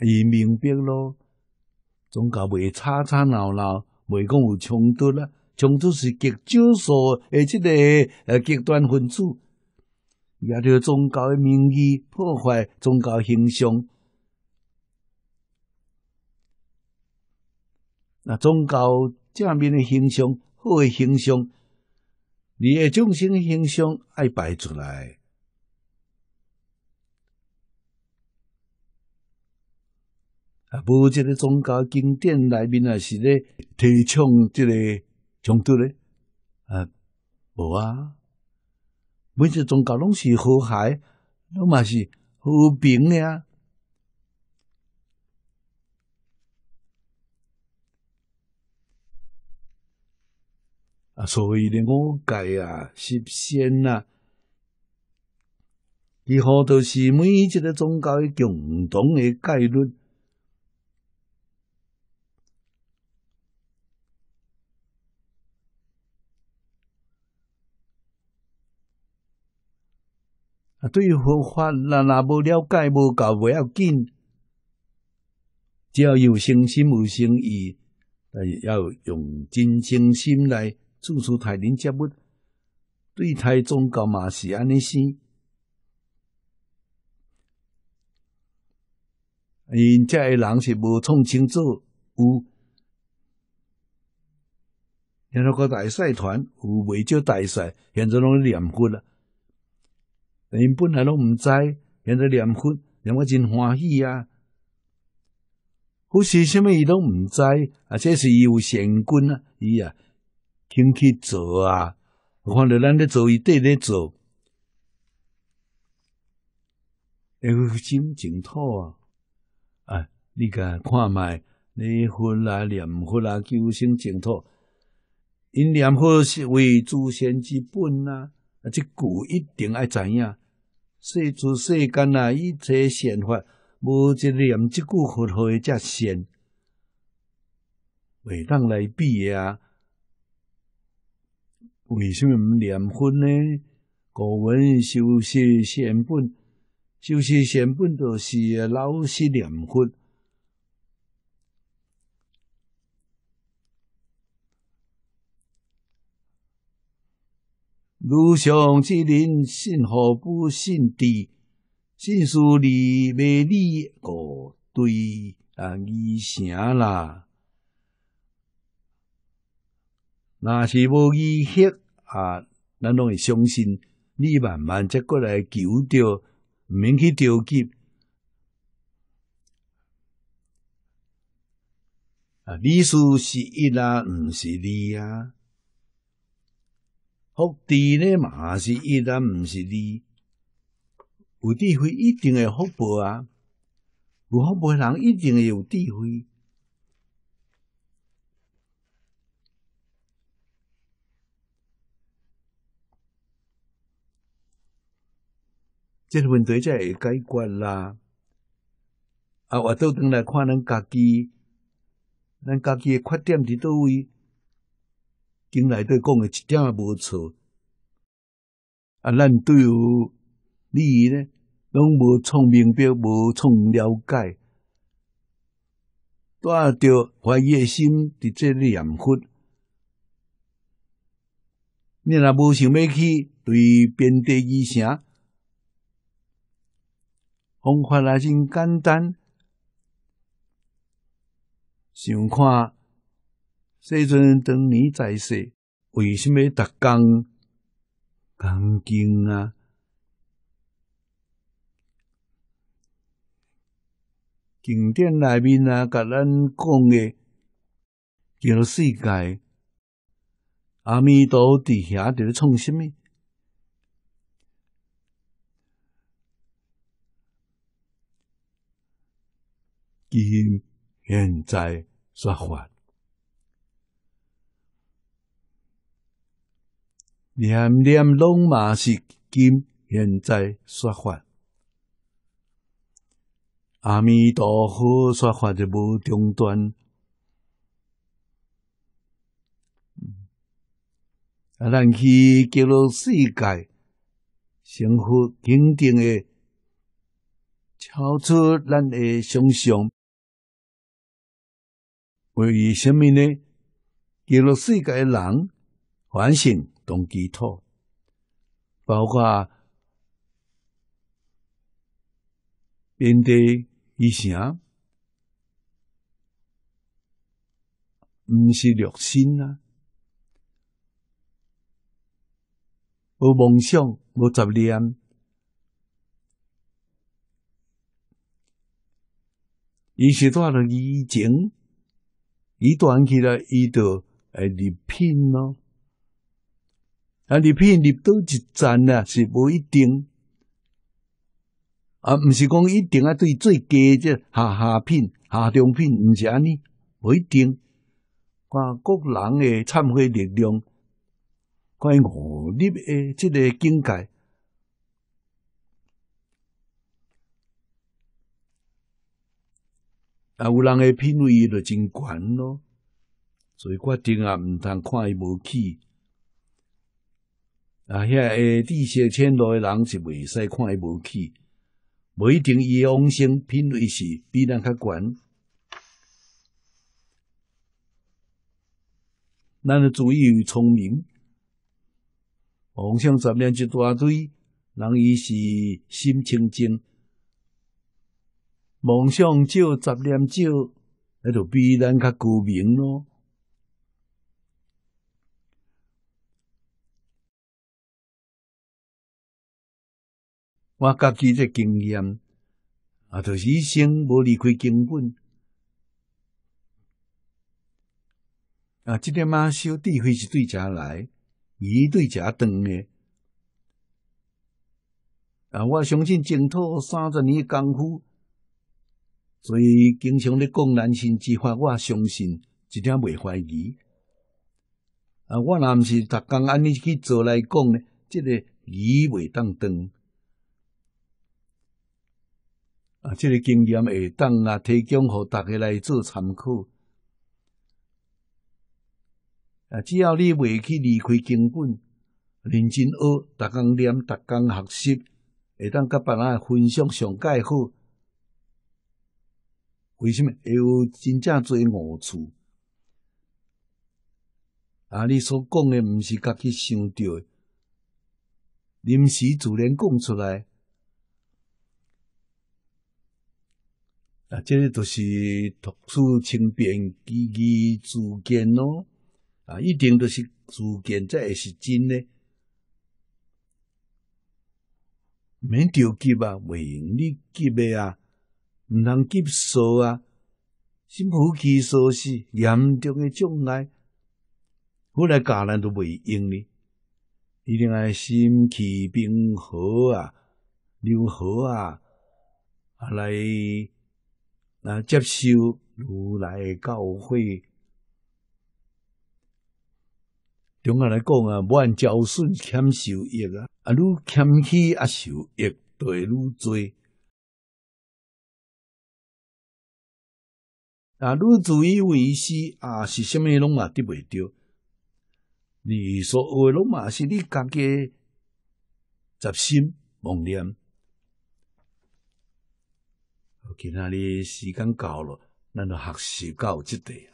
伊明白咯，宗教袂吵吵闹闹，袂讲有冲突啦。冲突是极少数诶，即个诶极端分子，也着宗教诶名义破坏宗教形象。那宗教正面的形象、好的形象，你的众生形象爱摆出来啊！无一个宗教经典内面也是咧提倡这个冲突咧啊？无啊，每只宗教拢是和谐，拢嘛是和平啊。啊，所以的我解啊，失偏啊，几乎都是每一个宗教共同的概率。啊，对于佛法，那那无了解、无够不要紧，只要有信心、有诚意，要用真诚心来。处处泰林接物，对泰宗教嘛是安尼生。因即个人是无创清楚有，因那个大赛团有未少大赛，现在拢念佛了。因本来拢毋知，现在念佛，让我真欢喜啊！好似什么伊拢毋知，而且是有成官啊！伊啊！经去做啊！看到咱咧做，伊在咧做，修心净土啊！啊，你甲看卖，你佛啊，念佛啊，求心净土。因念佛是为诸仙之本啊，啊，这句一定爱知影。世出世间啊，一切善法，无一念，即句佛号的，加善，未当来比啊！为什么唔念佛呢？古文修习善本，修习善本就是老实念佛。如上之人信佛不信道，信书礼未礼果，对啊，二成啦。那是无意气啊，咱拢会相信你慢慢再过来求着，毋免去着急。啊，秘书是伊啊，毋是你啊。福地呢嘛是伊啊，毋是你。有智慧一定会福报啊，有福报人一定会有智慧。这问题才会解决啦！啊，我倒转来看咱家己，咱家己的缺点，伫倒位，经内底讲的一点也无错。啊，咱对于利益呢，拢无从明白，无从了解，带着怀疑的心伫这念佛，你若无想要去对贬低伊啥？方法也真简单，想看世尊当年在世，为什么逐刚刚经啊？经典内面啊，甲咱讲的叫世界，阿弥陀伫遐伫咧创啥物？今现在说法，念念拢嘛是今现在说法。阿弥陀佛说法就无中断。啊，咱去叫做世界，幸福肯定会超出咱的想象。为以什么呢？叫做世界人反省同寄托，包括面地以前，唔是劣心啊，无梦想，无执念，伊是带了以前。伊团起来伊就会入品咯。啊，入品入到一站啊，是无一定。啊，毋是讲一定啊，对最低即下下品、下中品，毋是安尼，无一定。看各人诶忏悔力量，看互入诶即个境界。啊，有人诶品味就真悬咯，所以决定啊，毋通看伊无起。啊，遐地小千落诶人是未使看伊无起，无一定伊往生品味是比咱较悬。咱诶主意聪明，往生杂念一大堆，人伊是心清净。梦想少，十念少，那就比咱较高明咯。我家己这经验，啊，就是生无离开根本。啊，这点马小智慧是对家来，伊对家当的。啊，我相信净土三十年功夫。所以，经常咧讲人心之法，我也相信一点，袂怀疑。啊，我若毋是逐工安尼去做来讲呢，这个疑袂当当。啊，这个经验会当啊提供互逐个来做参考。啊，只要你袂去离开根本，认真学，逐工念，逐工学习，会当甲别人分享，上解好。为什么会有真正做恶事？啊！你所讲的毋是家己想到的，临时自然讲出来。啊，这个著是托出轻便，积极自见咯。啊，一定都是自见，这也是真的。免着急吧，未用，你急咩啊？毋通急躁啊！心浮气躁是严重的障碍，后来教南都未用呢。一定要心气平和啊，柔和啊，啊来啊接受如来教诲。中国来讲啊，莫按教顺谦受益啊，啊愈谦虚啊受益，对愈多。啊！汝自以为是啊，是虾米拢嘛得袂着？你所我拢嘛是汝家己杂心妄念。今仔日时间到了，咱就学习到即地。